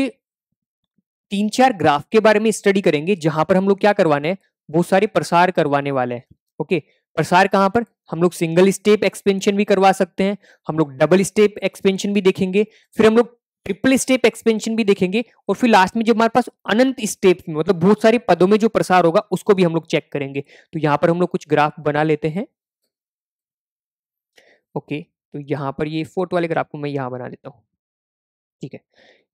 तीन चार ग्राफ के बारे में स्टडी करेंगे जहां पर हम लोग क्या करवाने हैं वो सारे प्रसार करवाने वाले हैं ओके प्रसार कहां पर हम लोग सिंगल स्टेप एक्सपेंशन भी करवा सकते हैं हम लोग डबल स्टेप एक्सपेंशन भी देखेंगे फिर हम लोग ट्रिपल स्टेप एक्सपेंशन भी देखेंगे और फिर लास्ट में जो हमारे पास अनंत स्टेप में मतलब बहुत सारे पदों में जो प्रसार होगा उसको भी हम लोग चेक करेंगे तो यहाँ पर हम लोग कुछ ग्राफ बना लेते हैं ओके तो यहाँ पर ये फोर्थ वाले ग्राफ को मैं यहाँ बना लेता हूँ ठीक है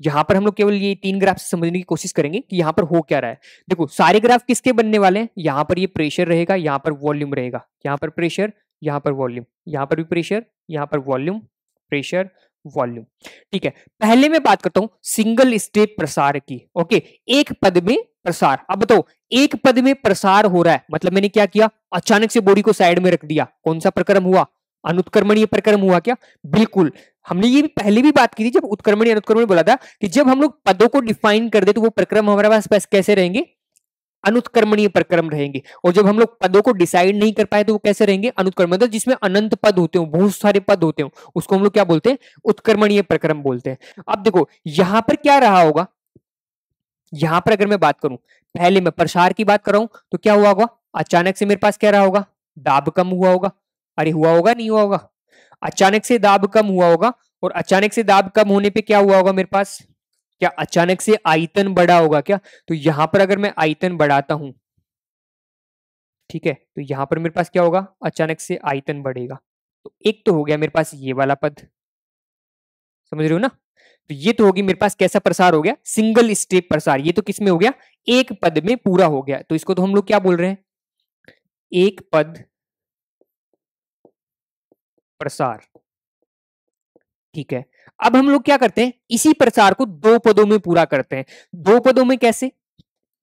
यहाँ पर हम लोग केवल ये तीन ग्राफ समझने की कोशिश करेंगे कि यहाँ पर हो क्या रहा है देखो सारे ग्राफ किसके बनने वाले हैं यहाँ पर ये प्रेशर रहेगा यहाँ पर वॉल्यूम रहेगा यहाँ पर प्रेशर यहाँ पर वॉल्यूम यहाँ पर भी प्रेशर यहाँ पर वॉल्यूम प्रेशर वॉल्यूम ठीक है पहले मैं बात करता हूं सिंगल स्टेप प्रसार की ओके एक पद में प्रसार अब बताओ एक पद में प्रसार हो रहा है मतलब मैंने क्या किया अचानक से बॉडी को साइड में रख दिया कौन सा प्रक्रम हुआ अनुत्क्रमणीय प्रक्रम हुआ क्या बिल्कुल हमने ये भी पहले भी बात की थी जब उत्क्रमणीय अनुत्क्रमण बोला था कि जब हम लोग पदों को डिफाइन कर दे तो वो प्रक्रम हमारे पास पास कैसे रहेंगे अनुत्क्रमणीय प्रक्रम रहेंगे और जब हम लोग पदों को डिसाइड नहीं कर पाए तो वो कैसे रहेंगे अनुत्क्रमण मतलब जिसमें अनंत पद होते हो बहुत सारे पद होते हो उसको हम लोग क्या बोलते हैं उत्क्रमणीय प्रक्रम बोलते हैं अब देखो यहां पर क्या रहा होगा यहां पर अगर मैं बात करूं पहले मैं प्रसार की बात कर रहा हूं तो क्या हुआ होगा अचानक से मेरे पास क्या रहा होगा दाब कम हुआ होगा अरे हुआ होगा नहीं हुआ होगा अचानक से दाब कम हुआ होगा और अचानक से दाब कम होने पे क्या हुआ होगा मेरे पास क्या अचानक से आयतन बड़ा होगा क्या तो यहां पर अगर मैं आयतन बढ़ाता हूं ठीक है तो यहां पर मेरे पास क्या होगा अचानक से आयतन बढ़ेगा तो एक तो हो गया मेरे पास ये वाला पद समझ रहे हो ना तो ये तो होगी मेरे पास कैसा प्रसार हो गया सिंगल स्टेप प्रसार ये तो किसमें हो गया एक पद में पूरा हो गया तो इसको तो हम लोग क्या बोल रहे हैं एक पद प्रसार ठीक है अब हम लोग क्या करते हैं इसी प्रसार को दो पदों में पूरा करते हैं दो पदों में कैसे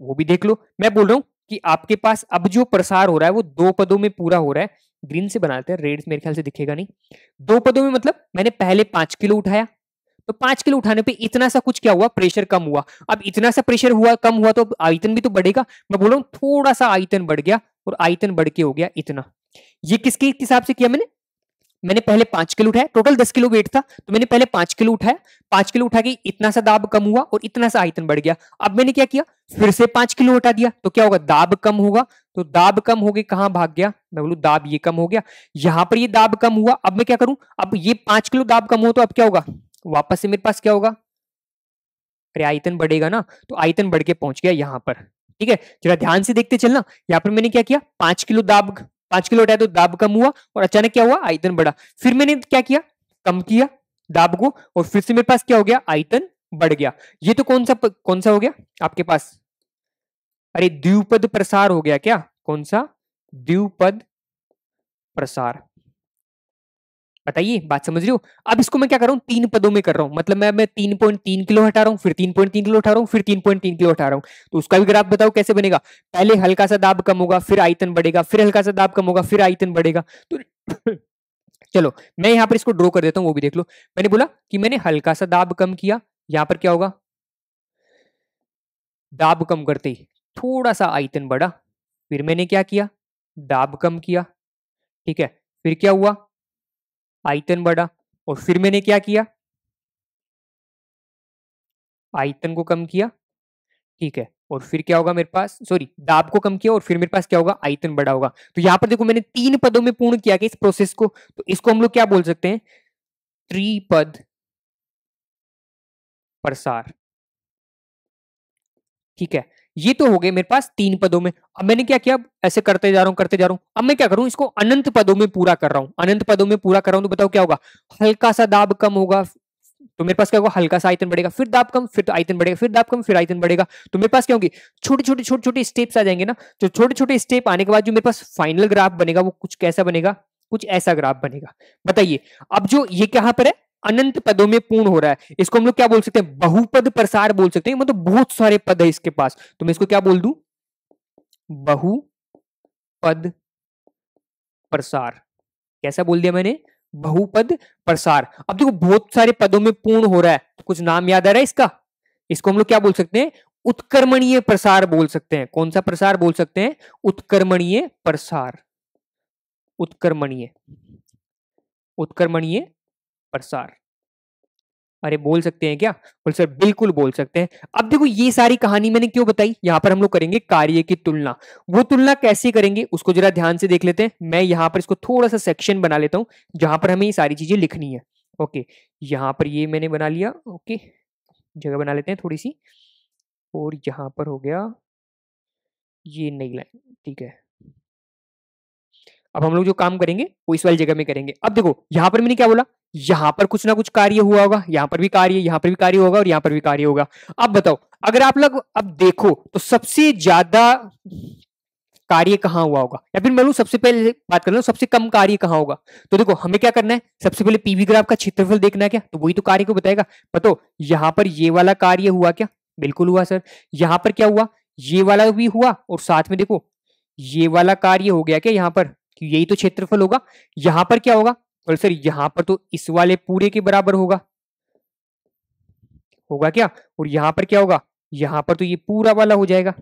वो भी देख लो मैं बोल रहा हूं कि आपके पास अब जो प्रसार हो रहा है वो दो पदों में पूरा हो रहा है ग्रीन से बनाते हैं रेड मेरे ख्याल से दिखेगा नहीं दो पदों में मतलब मैंने पहले पांच किलो उठाया तो पांच किलो उठाने पे इतना सा कुछ क्या हुआ प्रेशर कम हुआ अब इतना सा प्रेशर हुआ कम हुआ तो आयतन भी तो बढ़ेगा मैं बोल रहा हूँ थोड़ा सा आयतन बढ़ गया और आयतन बढ़ के हो गया इतना ये किसके हिसाब से किया मैंने मैंने पहले पांच किलो उठाया टोटल दस किलो वेट था तो मैंने पहले पांच किलो उठाया पांच किलो उठा के इतना सा दाब कम हुआ और इतना सा आयतन बढ़ गया अब मैंने क्या किया फिर से पांच किलो उठा दिया तो क्या होगा दाब कम होगा तो दाब कम हो गई कहां भाग गया मैं बोलू दाब ये कम हो गया यहां पर ये दाब कम हुआ अब मैं क्या करूं अब ये पांच किलो दाब कम हो तो अब क्या होगा वापस से मेरे पास क्या होगा अरे आयतन बढ़ेगा ना तो आयतन बढ़ के पहुंच गया यहां पर ठीक है जरा ध्यान से देखते चलना यहाँ पर मैंने क्या किया पांच किलो दाब पांच किलो हटाया तो दाब कम हुआ और अचानक क्या हुआ आयतन बढ़ा फिर मैंने क्या किया कम किया दाब को और फिर से मेरे पास क्या हो गया आयतन बढ़ गया ये तो कौन सा कौन सा हो गया आपके पास अरे द्विपद प्रसार हो गया क्या कौन सा द्विपद प्रसार बताइए बात समझ रही हो अब इसको मैं क्या कर रहा हूँ तीन पदों में कर रहा हूँ मतलब मैं मैं तीन पॉइंट तीन किलो हटा रहा हूँ फिर तीन पॉइंट तीन किलो हटा रहा हूँ फिर तीन पॉइंट तीन किलो हटा रहा हूँ तो उसका भी ग्राफ बताओ कैसे बनेगा पहले हल्का सा दाब कम होगा फिर आयतन बढ़ेगा फिर हल्का सा दाब कम होगा फिर आयतन बढ़ेगा तो चलो मैं यहाँ पर इसको ड्रॉ कर देता हूँ वो भी देख लो मैंने बोला कि मैंने हल्का सा दाब कम किया यहाँ पर क्या होगा दाब कम करते ही थोड़ा सा आयतन बढ़ा फिर मैंने क्या किया दाब कम किया ठीक है फिर क्या हुआ आयतन बढ़ा और फिर मैंने क्या किया आयतन को कम किया ठीक है और फिर क्या होगा मेरे पास सॉरी दाब को कम किया और फिर मेरे पास क्या होगा आयतन बड़ा होगा तो यहां पर देखो मैंने तीन पदों में पूर्ण किया कि इस प्रोसेस को तो इसको हम लोग क्या बोल सकते हैं त्रिपद प्रसार ठीक है ये तो हो गए मेरे पास तीन पदों में अब मैंने क्या किया ऐसे करते जा रहा हूं करते जा रहा हूं अब मैं क्या करूं इसको अनंत पदों में पूरा कर रहा हूं अनंत पदों में पूरा कर रहा हूं तो बताओ क्या होगा हल्का सा दाब कम होगा तो मेरे पास क्या होगा हल्का सा आयतन बढ़ेगा फिर दाब कम फिर तो आयतन बढ़ेगा फिर दाब कम फिर आयतन बढ़ेगा तो मेरे पास क्या होगी छोटे छोटे छोटे छोटे स्टेप्स आ जाएंगे ना तो छोटे छोटे स्टेप आने के बाद जो मेरे पास फाइनल ग्राफ बनेगा वो कुछ कैसा बनेगा कुछ ऐसा ग्राफ बनेगा बताइए अब जो ये कहां पर है अनंत पदों में पूर्ण हो रहा है इसको हम लोग क्या बोल सकते हैं बहुपद प्रसार बोल सकते हैं मतलब बहुत सारे पद है इसके पास तो मैं इसको क्या बोल दू पद प्रसार कैसा बोल दिया मैंने बहुपद प्रसार अब देखो बहुत सारे पदों में पूर्ण हो रहा है तो कुछ नाम याद आ रहा है इसका इसको हम लोग क्या बोल सकते हैं उत्कर्मणीय प्रसार बोल सकते हैं कौन सा प्रसार बोल सकते हैं उत्कर्मणीय प्रसार उत्कर्मणीय उत्कर्मणीय प्रसार अरे बोल सकते हैं क्या बोल सर बिल्कुल बोल सकते हैं अब देखो ये सारी कहानी मैंने क्यों बताई यहां पर हम लोग करेंगे कार्य की तुलना वो तुलना कैसे करेंगे उसको जरा ध्यान से देख लेते हैं मैं यहां पर इसको थोड़ा सा सेक्शन बना लेता हूं जहां पर हमें ये सारी चीजें लिखनी है ओके यहां पर ये मैंने बना लिया ओके जगह बना लेते हैं थोड़ी सी और यहाँ पर हो गया ये नई लाइन ठीक है अब हम लोग जो काम करेंगे वो इस वाली जगह में करेंगे अब देखो यहाँ पर मैंने क्या बोला यहाँ पर कुछ ना कुछ कार्य हुआ होगा यहाँ पर भी कार्य यहाँ पर भी कार्य होगा और यहाँ पर भी कार्य होगा अब बताओ अगर आप लोग अब देखो तो सबसे ज्यादा कार्य कहाँ हुआ होगा या फिर मैं लू सबसे पहले बात कर लो सबसे कम कार्य कहाँ होगा तो देखो हमें क्या करना है सबसे पहले पीवी ग्राफ का क्षेत्रफल देखना है क्या तो वही तो कार्य को बताएगा बताओ यहाँ पर ये वाला कार्य हुआ क्या बिल्कुल हुआ सर यहाँ पर क्या हुआ ये वाला भी हुआ और साथ में देखो ये वाला कार्य हो गया क्या यहाँ पर यही तो क्षेत्रफल होगा यहां पर क्या होगा बोले सर यहां पर तो इस वाले पूरे के बराबर होगा होगा क्या और यहां पर क्या होगा यहां पर तो ये पूरा वाला हो जाएगा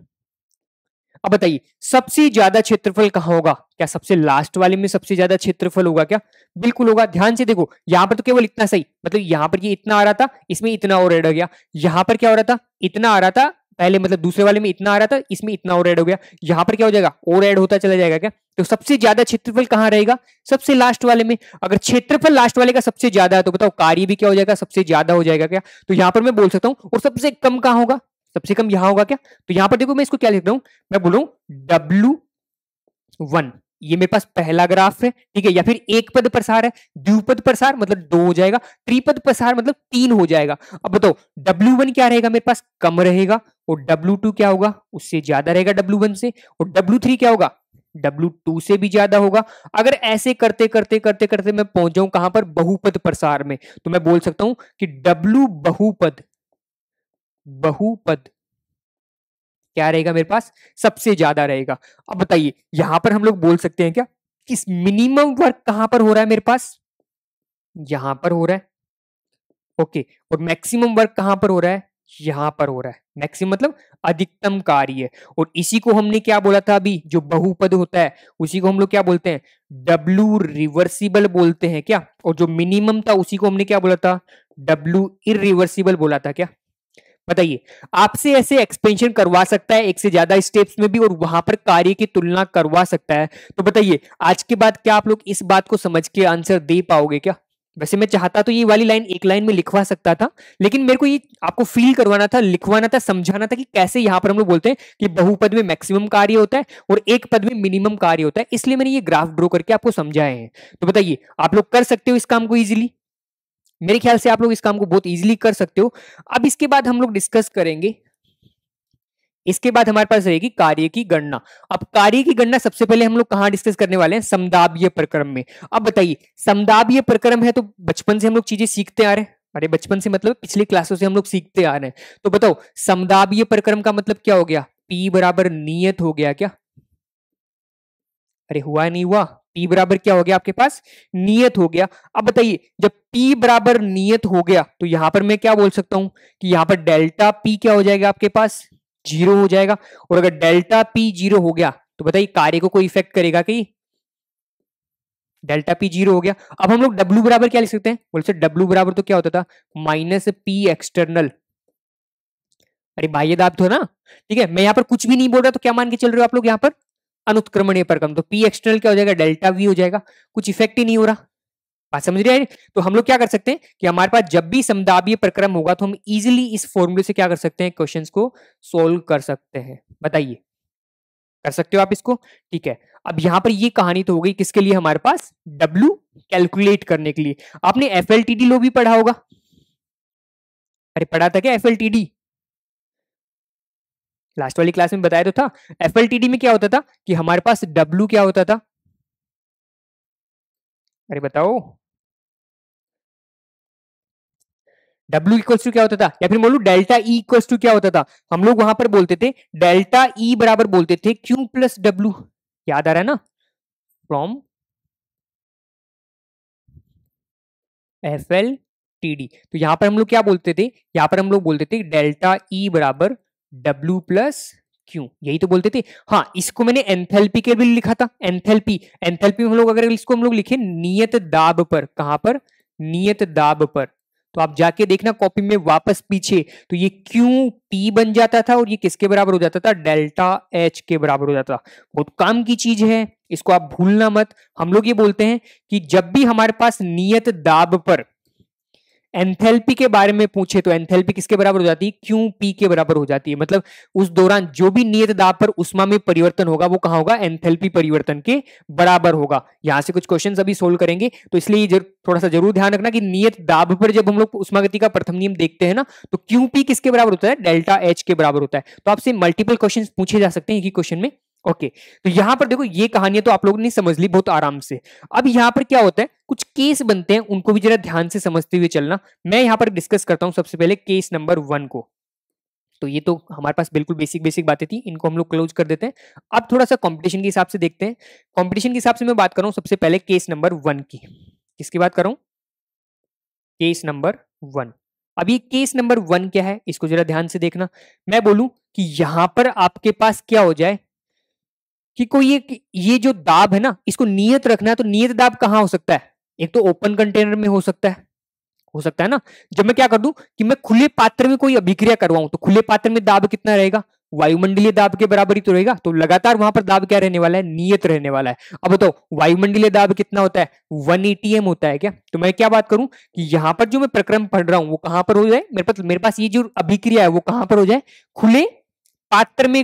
अब बताइए सबसे ज्यादा क्षेत्रफल कहां होगा क्या सबसे लास्ट वाले में सबसे ज्यादा क्षेत्रफल होगा क्या बिल्कुल होगा ध्यान से देखो यहां पर तो केवल इतना सही मतलब यहां पर ये इतना आ रहा था इसमें इतना और एड हो गया यहां पर क्या हो रहा था इतना आ रहा था पहले मतलब दूसरे वाले में इतना आ रहा था इसमें इतना और एड हो गया यहां पर क्या हो जाएगा और एड होता चला जाएगा क्या तो सबसे ज्यादा क्षेत्रफल कहां रहेगा सबसे लास्ट वाले में अगर क्षेत्रफल लास्ट वाले का सबसे ज्यादा है तो बताओ कार्य भी क्या हो जाएगा सबसे ज्यादा हो जाएगा क्या तो यहां पर मैं बोल सकता हूँ और सबसे कम कहां होगा सबसे कम यहां होगा क्या तो यहां पर देखो मैं इसको क्या लिख रहा मैं बोल डब्लू वन ये मेरे पास पहला ग्राफ है ठीक है या फिर एक पद प्रसार है द्विपद प्रसार मतलब दो हो जाएगा त्रिपद प्रसार मतलब तीन हो जाएगा अब बताओ डब्ल्यू वन क्या रहेगा मेरे पास कम रहेगा और डब्ल्यू टू क्या होगा उससे ज्यादा रहेगा डब्ल्यू वन से और डब्ल्यू थ्री क्या होगा टू से भी ज्यादा होगा अगर ऐसे करते करते करते करते मैं पहुंच जाऊं कहां पर बहुपद प्रसार में तो मैं बोल सकता हूं कि डब्ल्यू बहुपद बहुपद क्या रहेगा मेरे पास सबसे ज्यादा रहेगा अब बताइए यहां पर हम लोग बोल सकते हैं क्या किस मिनिमम वर्क कहां पर हो रहा है मेरे पास यहां पर हो रहा है ओके और मैक्सिमम वर्क कहां पर हो रहा है यहां पर हो रहा है मैक्सिम मतलब अधिकतम कार्य और इसी को हमने क्या बोला था अभी जो बहुपद होता है उसी को हम लोग क्या बोलते हैं डब्लू रिवर्सिबल बोलते हैं क्या और जो मिनिमम था उसी को हमने क्या बोला था डब्लू इिवर्सिबल बोला था क्या बताइए आपसे ऐसे एक्सपेंशन करवा सकता है एक से ज्यादा स्टेप्स में भी और वहां पर कार्य की तुलना करवा सकता है तो बताइए आज के बाद क्या आप लोग इस बात को समझ के आंसर दे पाओगे क्या वैसे मैं चाहता तो ये वाली लाइन एक लाइन में लिखवा सकता था लेकिन मेरे को ये आपको फील करवाना था लिखवाना था समझाना था कि कैसे यहाँ पर हम लोग बोलते हैं कि बहुपद में मैक्सिमम कार्य होता है और एक पद में मिनिमम कार्य होता है इसलिए मैंने ये ग्राफ ड्रॉ करके आपको समझाए हैं तो बताइए आप लोग कर सकते हो इस काम को ईजिली मेरे ख्याल से आप लोग इस काम को बहुत ईजिली कर सकते हो अब इसके बाद हम लोग डिस्कस करेंगे इसके बाद हमारे पास रहेगी कार्य की गणना अब कार्य की गणना सबसे पहले हम लोग कहाँ डिस्कस करने वाले हैं समदाबीय प्रक्रम में अब बताइए समदाबीय प्रक्रम है तो बचपन से हम लोग चीजें सीखते आ रहे हैं अरे बचपन से मतलब पिछली क्लासों से हम लोग सीखते आ रहे हैं तो बताओ समदाबीय प्रक्रम का मतलब क्या हो गया पी बराबर नियत हो गया क्या अरे हुआ नहीं हुआ पी बराबर क्या हो गया आपके पास नियत हो गया अब बताइए जब पी बराबर नियत हो गया तो यहां पर मैं क्या बोल सकता हूं कि यहां पर डेल्टा पी क्या हो जाएगा आपके पास जीरो हो जाएगा और अगर डेल्टा पी जीरो हो गया तो बताइए कार्य को कोई इफेक्ट करेगा कि डेल्टा पी जीरो हो गया अब हम लोग डब्ल्यू बराबर क्या लिख सकते हैं बोले डब्ल्यू बराबर तो क्या होता था माइनस पी एक्सटर्नल अरे बाह्य दाब तो ना ठीक है मैं यहाँ पर कुछ भी नहीं बोल रहा तो क्या मान के चल रहे हो आप लोग यहाँ पर अनुत्क्रमणीय परकम तो पी एक्सटर्नल क्या हो जाएगा डेल्टा वी हो जाएगा कुछ इफेक्ट ही नहीं हो रहा बात समझ रही है तो हम लोग क्या कर सकते हैं कि हमारे पास जब भी समदाबीय प्रक्रम होगा तो हम इजिली इस फॉर्मूले से क्या कर सकते हैं क्वेश्चन को सोल्व कर सकते हैं बताइए कर सकते हो आप इसको ठीक है अब यहां पर ये कहानी तो हो गई किसके लिए हमारे पास W कैलकुलेट करने के लिए आपने F L T D law भी पढ़ा होगा अरे पढ़ा था क्या F L T D last वाली क्लास में बताया तो था एफ एल टी डी में क्या होता था कि हमारे पास W क्या होता था अरे बताओ डब्ल्यू इक्वल्स टू क्या होता था या फिर बोलू डेल्टा ई इक्वल्स टू क्या होता था हम लोग वहां पर बोलते थे डेल्टा ई e बराबर बोलते थे क्यू प्लस डब्ल्यू याद आ रहा है ना from F L T D तो यहां पर हम लोग क्या बोलते थे यहां पर हम लोग बोलते थे डेल्टा ई e बराबर डब्ल्यू प्लस क्यों यही तो बोलते थे हाँ इसको मैंने एंथेल्पी के भी लिखा था एंथेल्पी एंथेल्पी हम लोग अगर इसको हम लोग लिखे नियत दाब पर कहां पर नियत दाब पर तो आप जाके देखना कॉपी में वापस पीछे तो ये क्यों पी बन जाता था और ये किसके बराबर हो जाता था डेल्टा एच के बराबर हो जाता था बहुत काम की चीज है इसको आप भूलना मत हम लोग ये बोलते हैं कि जब भी हमारे पास नियत दाब पर एंथेल्पी के बारे में पूछे तो एंथेल्पी किसके बराबर हो जाती है क्यू पी के बराबर हो जाती है मतलब उस दौरान जो भी नियत दाब पर उष्मा में परिवर्तन होगा वो कहा होगा एंथेल्पी परिवर्तन के बराबर होगा यहां से कुछ क्वेश्चन अभी सोल्व करेंगे तो इसलिए जर, थोड़ा सा जरूर ध्यान रखना कि नियत दाब पर जब हम लोग उष्मा गति का प्रथम नियम देखते हैं ना तो क्यू पी किसके बराबर होता है डेल्टा एच के बराबर होता है तो आपसे मल्टीपल क्वेश्चन पूछे जा सकते हैं एक ही क्वेश्चन में ओके तो यहां पर देखो ये कहानियां तो आप लोगों ने समझ ली बहुत आराम से अब यहां पर क्या होता है कुछ केस बनते हैं उनको भी जरा ध्यान से समझते हुए चलना मैं यहां पर डिस्कस करता हूं सबसे पहले केस नंबर वन को तो ये तो हमारे पास बिल्कुल बेसिक बेसिक बातें थी इनको हम लोग क्लोज कर देते हैं अब थोड़ा सा कॉम्पिटिशन के हिसाब से देखते हैं कॉम्पिटिशन के हिसाब से मैं बात कर रहा सबसे पहले केस नंबर वन की किसकी बात करूं केस नंबर वन अब ये केस नंबर वन क्या है इसको जरा ध्यान से देखना मैं बोलूं कि यहां पर आपके पास क्या हो जाए कि कोई ये ये जो दाब है ना इसको नियत रखना है तो नियत दाब कहां हो सकता है एक तो ओपन कंटेनर में हो सकता है हो सकता है ना जब मैं क्या कर दूं कि मैं खुले पात्र में कोई अभिक्रिया करवाऊं तो खुले पात्र में दाब कितना रहेगा वायुमंडलीय दाब के बराबर ही तो रहेगा तो लगातार वहां पर दाब क्या रहने वाला है नियत रहने वाला है अब बताओ तो वायुमंडलीय दाब कितना होता है वन एटीएम होता है क्या तो मैं क्या बात करूं कि यहाँ पर जो मैं प्रक्रम पढ़ रहा हूं वो कहां पर हो जाए मेरे पास मेरे पास ये जो अभिक्रिया है वो कहां पर हो जाए खुले पात्र में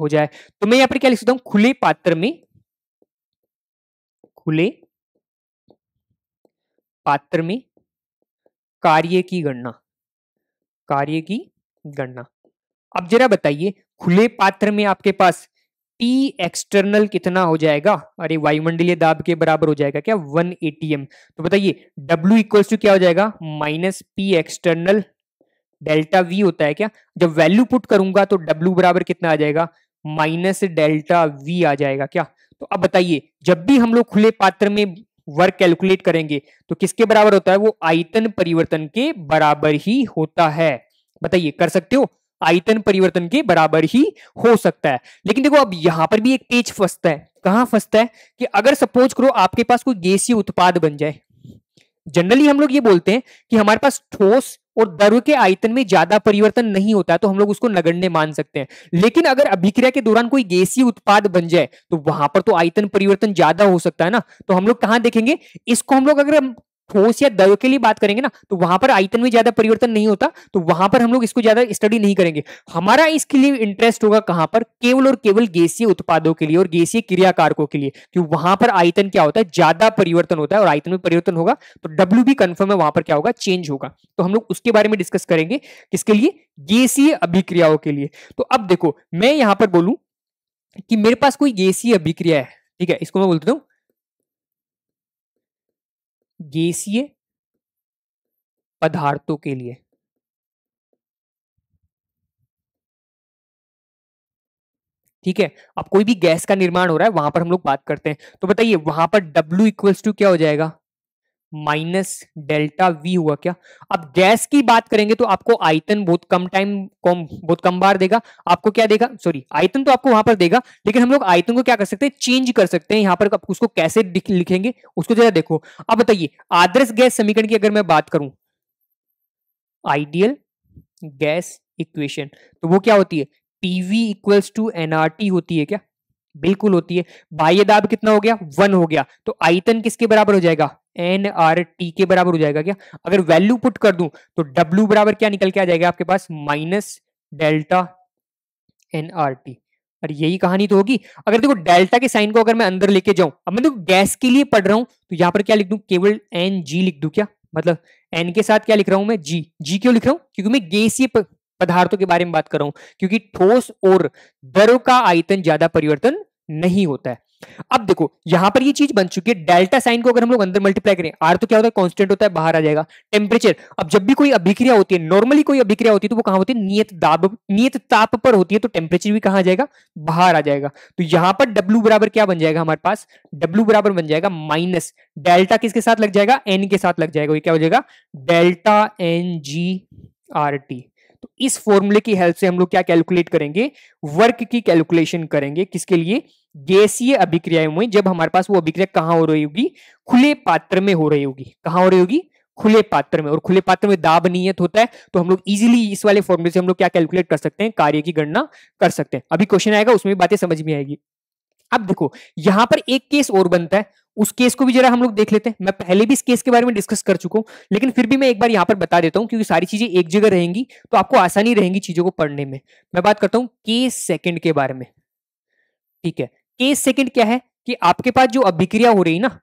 हो जाए तो मैं यहां पर क्या लिख सकता हूं खुले पात्र में खुले पात्र में कार्य की गणना कार्य की गणना अब जरा बताइए खुले पात्र में आपके पास टी एक्सटर्नल कितना हो जाएगा अरे वायुमंडलीय दाब के बराबर हो जाएगा क्या 1 एटीएम तो बताइए W इक्वल्स टू क्या हो जाएगा minus P external delta V होता है क्या जब वैल्यू पुट करूंगा तो W बराबर कितना आ जाएगा माइनस डेल्टा वी आ जाएगा क्या तो अब बताइए जब भी हम लोग खुले पात्र में वर्क कैलकुलेट करेंगे तो किसके बराबर होता है वो आयतन परिवर्तन के बराबर ही होता है बताइए कर सकते हो आयतन परिवर्तन के बराबर ही हो सकता है लेकिन देखो अब यहां पर भी एक पेज फंसता है कहां फंसता है कि अगर सपोज करो आपके पास कोई गैसीय उत्पाद बन जाए जनरली हम लोग ये बोलते हैं कि हमारे पास ठोस और द्रव के आयतन में ज्यादा परिवर्तन नहीं होता है तो हम लोग उसको नगण्य मान सकते हैं लेकिन अगर अभिक्रिया के दौरान कोई गैसीय उत्पाद बन जाए तो वहां पर तो आयतन परिवर्तन ज्यादा हो सकता है ना तो हम लोग कहां देखेंगे इसको हम लोग अगर ठोस या द्रव के लिए बात करेंगे ना तो वहां पर आयतन में ज्यादा परिवर्तन नहीं होता तो वहां पर हम लोग इसको ज्यादा स्टडी नहीं करेंगे हमारा इसके लिए इंटरेस्ट होगा कहां पर केवल और केवल गैसीय उत्पादों के लिए और गैसीय क्रियाकारकों के लिए कि वहां पर आयतन क्या होता है ज्यादा परिवर्तन होता है और आयतन में परिवर्तन होगा तो डब्ल्यू भी कन्फर्म है वहां पर क्या होगा चेंज होगा तो हम लोग उसके बारे में डिस्कस करेंगे किसके लिए गैसीय अभिक्रियाओं के लिए तो अब देखो मैं यहां पर बोलूं कि मेरे पास कोई गैसीय अभिक्रिया है ठीक है इसको मैं बोलता हूँ गैसीय पदार्थों के लिए ठीक है अब कोई भी गैस का निर्माण हो रहा है वहां पर हम लोग बात करते हैं तो बताइए वहां पर W इक्वल्स टू क्या हो जाएगा माइनस डेल्टा वी हुआ क्या अब गैस की बात करेंगे तो आपको आयतन बहुत कम टाइम कम बहुत कम बार देगा आपको क्या देगा सॉरी आयतन तो आपको वहां पर देगा लेकिन हम लोग आयतन को क्या कर सकते हैं चेंज कर सकते हैं यहां पर उसको कैसे लिखेंगे उसको जरा देखो अब बताइए आदर्श गैस समीकरण की अगर मैं बात करूं आइडियल गैस इक्वेशन तो वो क्या होती है पीवी इक्वल्स टू एनआरटी होती है क्या बिल्कुल होती है बाह्य दाब कितना हो गया वन हो गया तो आयतन किसके बराबर हो जाएगा एन आर टी के बराबर हो जाएगा क्या अगर वैल्यू पुट कर दूं तो डब्ल्यू बराबर क्या निकल के आ जाएगा आपके पास minus delta N R T और यही कहानी तो होगी अगर देखो डेल्टा के साइन को अगर मैं अंदर लेके जाऊं अब मैं देखो गैस के लिए पढ़ रहा हूं तो यहां पर क्या लिख दू केवल एन जी लिख दू क्या मतलब एन के साथ क्या लिख रहा हूं मैं जी जी क्यों लिख रहा हूं क्योंकि मैं गैसीय पदार्थों के बारे में बात कर रहा हूं क्योंकि ठोस और दरों का आयतन ज्यादा परिवर्तन नहीं होता है अब देखो यहां पर ये चीज बन चुकी है डेल्टा साइन को अगर हम लोग अंदर मल्टीप्लाई करें आर तो क्या होता है कांस्टेंट होता है बाहर आ जाएगा टेम्परेचर अब जब भी कोई अभिक्रिया होती है नॉर्मली कोई अभिक्रिया होती है तो वो कहां होती है नियत दाब नियत ताप पर होती है तो टेम्परेचर भी कहां जाएगा बाहर आ जाएगा तो यहां पर डब्ल्यू बराबर क्या बन जाएगा हमारे पास डब्ल्यू बराबर बन जाएगा माइनस डेल्टा किसके साथ लग जाएगा एन के साथ लग जाएगा क्या हो जाएगा delta N G R T तो इस फॉर्मूले की हेल्प से हम लोग क्या कैलकुलेट करेंगे वर्क की कैलकुलेशन करेंगे किसके लिए गैसीय अभिक्रियाएं हुई जब हमारे पास वो अभिक्रिया कहाँ हो रही होगी खुले पात्र में हो रही होगी कहाँ हो रही होगी खुले पात्र में और खुले पात्र में दाब नियत होता है तो हम लोग इजीली इस वाले फॉर्मूले से हम लोग क्या कैलकुलेट कर सकते हैं कार्य की गणना कर सकते हैं अभी क्वेश्चन आएगा उसमें बातें समझ में आएगी अब देखो यहां पर एक केस और बनता है उस केस को भी जरा हम लोग देख लेते हैं मैं पहले भी इस केस के बारे में डिस्कस कर चुका हूं लेकिन फिर भी मैं एक बार यहां पर बता देता हूं क्योंकि सारी चीजें एक जगह रहेंगी तो आपको आसानी रहेंगी चीजों को पढ़ने में मैं बात करता हूं केस सेकंड के बारे में ठीक है केस सेकंड क्या है कि आपके पास जो अभिक्रिया हो रही है ना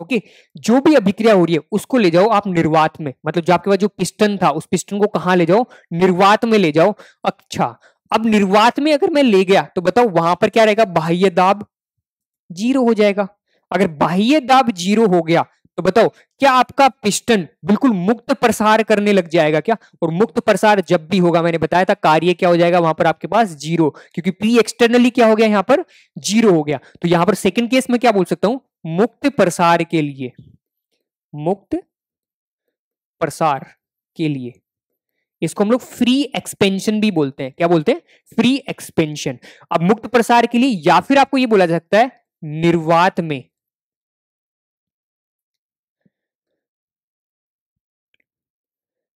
ओके जो भी अभिक्रिया हो रही है उसको ले जाओ आप निर्वात में मतलब जो आपके पास जो पिस्टन था उस पिस्टन को कहा ले जाओ निर्वात में ले जाओ अच्छा अब निर्वात में अगर मैं ले गया तो बताओ वहां पर क्या रहेगा बाह्य दाब जीरो हो जाएगा अगर बाह्य दाब जीरो हो गया तो बताओ क्या आपका पिस्टन बिल्कुल मुक्त प्रसार करने लग जाएगा क्या और मुक्त प्रसार जब भी होगा मैंने बताया था कार्य क्या हो जाएगा वहां पर आपके पास जीरो क्योंकि पी एक्सटर्नली क्या हो गया यहां पर जीरो हो गया तो यहां पर सेकेंड केस में क्या बोल सकता हूं मुक्त प्रसार के लिए मुक्त प्रसार के लिए इसको हम लोग फ्री एक्सपेंशन भी बोलते हैं क्या बोलते हैं फ्री एक्सपेंशन अब मुक्त प्रसार के लिए या फिर आपको यह बोला जा सकता है निर्वात में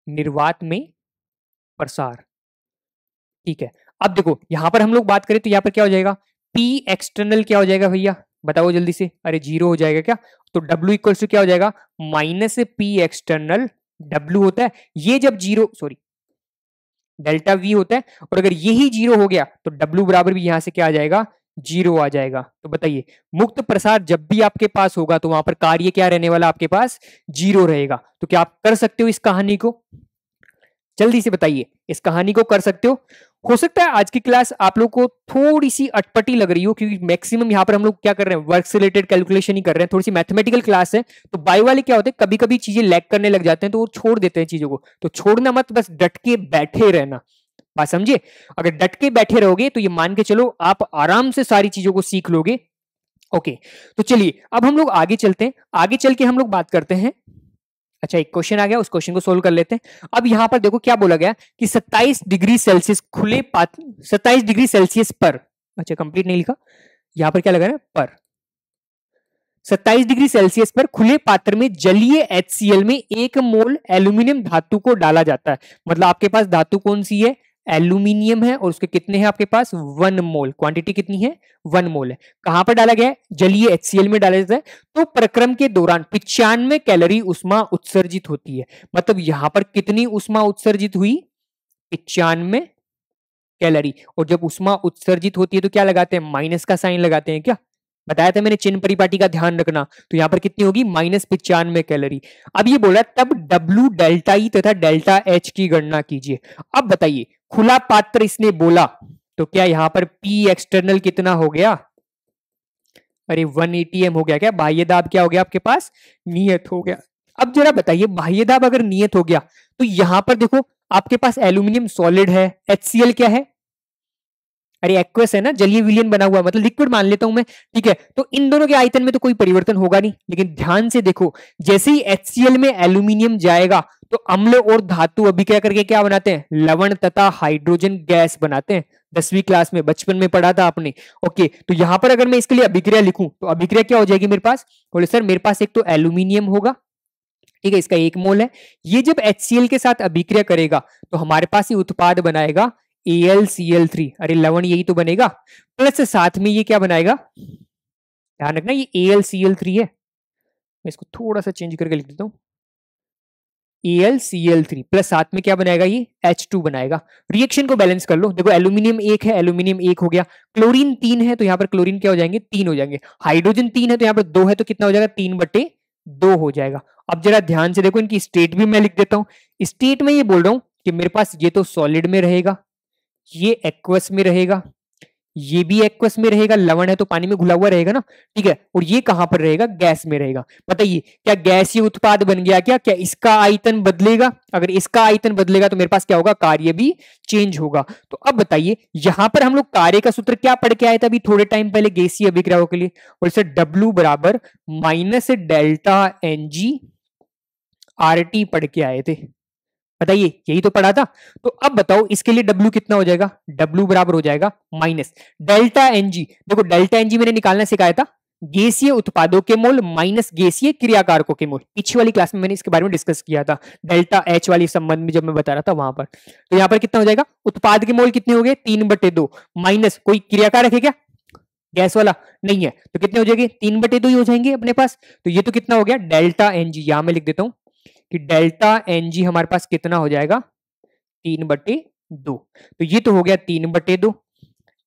निर्वात में प्रसार ठीक है अब देखो यहां पर हम लोग बात करें तो यहां पर क्या हो जाएगा पी एक्सटर्नल क्या हो जाएगा भैया बताओ जल्दी से अरे जीरो हो जाएगा क्या तो डब्ल्यू इक्वल्स टू क्या हो जाएगा माइनस पी एक्सटर्नल डब्ल्यू होता है ये जब जीरो सॉरी डेल्टा वी होता है और अगर यही जीरो हो गया तो डब्ल्यू बराबर भी यहां से क्या आ जाएगा जीरो आ जाएगा तो बताइए मुक्त प्रसार जब भी आपके पास होगा तो वहां पर कार्य क्या रहने वाला आपके पास जीरो रहेगा तो क्या आप कर सकते हो इस कहानी को जल्दी से बताइए इस कहानी को कर सकते हो हो सकता है आज की क्लास आप लोग को थोड़ी सी अटपटी लग रही हो क्योंकि मैक्सिमम यहाँ पर हम लोग क्या कर रहे हैं वर्क से रिलेटेड कैलकुलेशन ही कर रहे हैं थोड़ी सी मैथमेटिकल क्लास है तो बायो वाले क्या होते हैं कभी कभी चीजें लैग करने लग जाते हैं तो वो छोड़ देते हैं चीजों को तो छोड़ना मत बस डट के बैठे रहना बात समझिए अगर डट के बैठे रहोगे तो ये मान के चलो आप आराम से सारी चीजों को सीख लोगे ओके तो चलिए अब हम लोग आगे चलते हैं आगे चल के हम लोग बात करते हैं अच्छा एक क्वेश्चन आ गया उस क्वेश्चन को सोल्व कर लेते हैं अब यहां पर देखो क्या बोला गया कि 27 डिग्री सेल्सियस खुले पात 27 डिग्री सेल्सियस पर अच्छा कंप्लीट नहीं लिखा यहां पर क्या लगा है पर 27 डिग्री सेल्सियस पर खुले पात्र में जलीय एच में एक मोल एल्यूमिनियम धातु को डाला जाता है मतलब आपके पास धातु कौन सी है एल्यूमिनियम है और उसके कितने हैं आपके पास वन मोल क्वांटिटी कितनी है वन मोल है कहां पर डाला गया है जलीय एच में डाला जाता है तो प्रक्रम के दौरान पिचानवे कैलोरी उष्मा उत्सर्जित होती है मतलब यहां पर कितनी उष्मा उत्सर्जित हुई पिचानवे कैलोरी और जब उष्मा उत्सर्जित होती है तो क्या लगाते हैं माइनस का साइन लगाते हैं क्या बताया था मैंने चिन्ह परिपाटी का ध्यान रखना तो यहां पर कितनी होगी माइनस पिचानवे कैलोरी अब ये बोला तब डब्ल्यू डेल्टा ई तथा डेल्टा एच की गणना कीजिए अब बताइए खुला पात्र इसने बोला तो क्या यहां पर पी एक्सटर्नल कितना हो गया अरे वन एटीएम हो गया क्या बाह्य दाब क्या हो गया आपके पास नियत हो गया अब जरा बताइए बाह्य दाब अगर नियत हो गया तो यहां पर देखो आपके पास एल्यूमिनियम सॉलिड है एच क्या है अरे एक्वेस है ना जलीय विलियन बना हुआ मतलब लिक्विड मान लेता हूं मैं ठीक है तो इन दोनों के आयतन में तो कोई परिवर्तन होगा नहीं लेकिन ध्यान से देखो जैसे ही एच में एल्यूमिनियम जाएगा तो अम्ल और धातु क्या करके क्या बनाते हैं लवण तथा हाइड्रोजन गैस बनाते हैं दसवीं क्लास में बचपन में पढ़ा था आपने ओके तो यहां पर अगर मैं इसके लिए अभिक्रिया लिखूं तो अभिक्रिया क्या हो जाएगी मेरे पास बोले सर मेरे पास एक तो एल्यूमिनियम होगा ठीक है इसका एक मोल है ये जब एच के साथ अभिक्रिया करेगा तो हमारे पास ही उत्पाद बनाएगा A L C L three अरे लवन यही तो बनेगा प्लस साथ में ये क्या बनाएगा ध्यान रखना ये एल सी एल थ्री है मैं इसको थोड़ा सा चेंज करके लिख देता हूँ L C L three plus साथ में क्या बनाएगा ये एच टू बनाएगा रिएक्शन को बैलेंस कर लो देखो एल्यूमिनियम एक है एल्यूमिनियम एक हो गया क्लोरीन तीन है तो यहाँ पर क्लोरीन क्या हो जाएंगे तीन हो जाएंगे हाइड्रोजन तीन है तो यहाँ पर दो है तो कितना हो जाएगा तीन बटे दो हो जाएगा अब जरा ध्यान से देखो इनकी स्टेट भी मैं लिख देता हूँ स्टेट में ये बोल रहा हूँ कि मेरे पास ये तो सॉलिड में रहेगा ये एक्वस में रहेगा ये भी एक्वस में रहेगा लवण है तो पानी में घुला हुआ रहेगा ना ठीक है और ये कहां पर रहेगा गैस में रहेगा बताइए क्या ये उत्पाद बन गया क्या क्या इसका आयतन बदलेगा अगर इसका आयतन बदलेगा तो मेरे पास क्या होगा कार्य भी चेंज होगा तो अब बताइए यहां पर हम लोग कार्य का सूत्र क्या पढ़ के आए थे अभी थोड़े टाइम पहले गैसी अभिक्रियाओं के लिए और इसे डब्ल्यू बराबर minus delta N G R T पढ़ के आए थे बताइए यही तो पढ़ा था तो अब बताओ इसके लिए डब्ल्यू कितना हो जाएगा डब्ल्यू बराबर हो जाएगा माइनस डेल्टा एनजी देखो डेल्टा एनजी मैंने निकालना सिखाया था गैसीय उत्पादों के मोल माइनस गैसीय क्रियाकारकों के मोल पिछली वाली क्लास में मैंने इसके बारे में डिस्कस किया था डेल्टा एच वाली संबंध में जब मैं बता रहा था वहां पर तो यहां पर कितना हो जाएगा उत्पाद के मोल कितने हो गए तीन बटे दो माइनस कोई क्रियाकार है क्या गैस वाला नहीं है तो कितने हो जाएंगे तीन बटे दो ही हो जाएंगे अपने पास तो ये तो कितना हो गया डेल्टा एनजी यहां मैं लिख देता हूं कि डेल्टा एन जी हमारे पास कितना हो जाएगा तीन बटे दो तो ये तो हो गया तीन बटे दो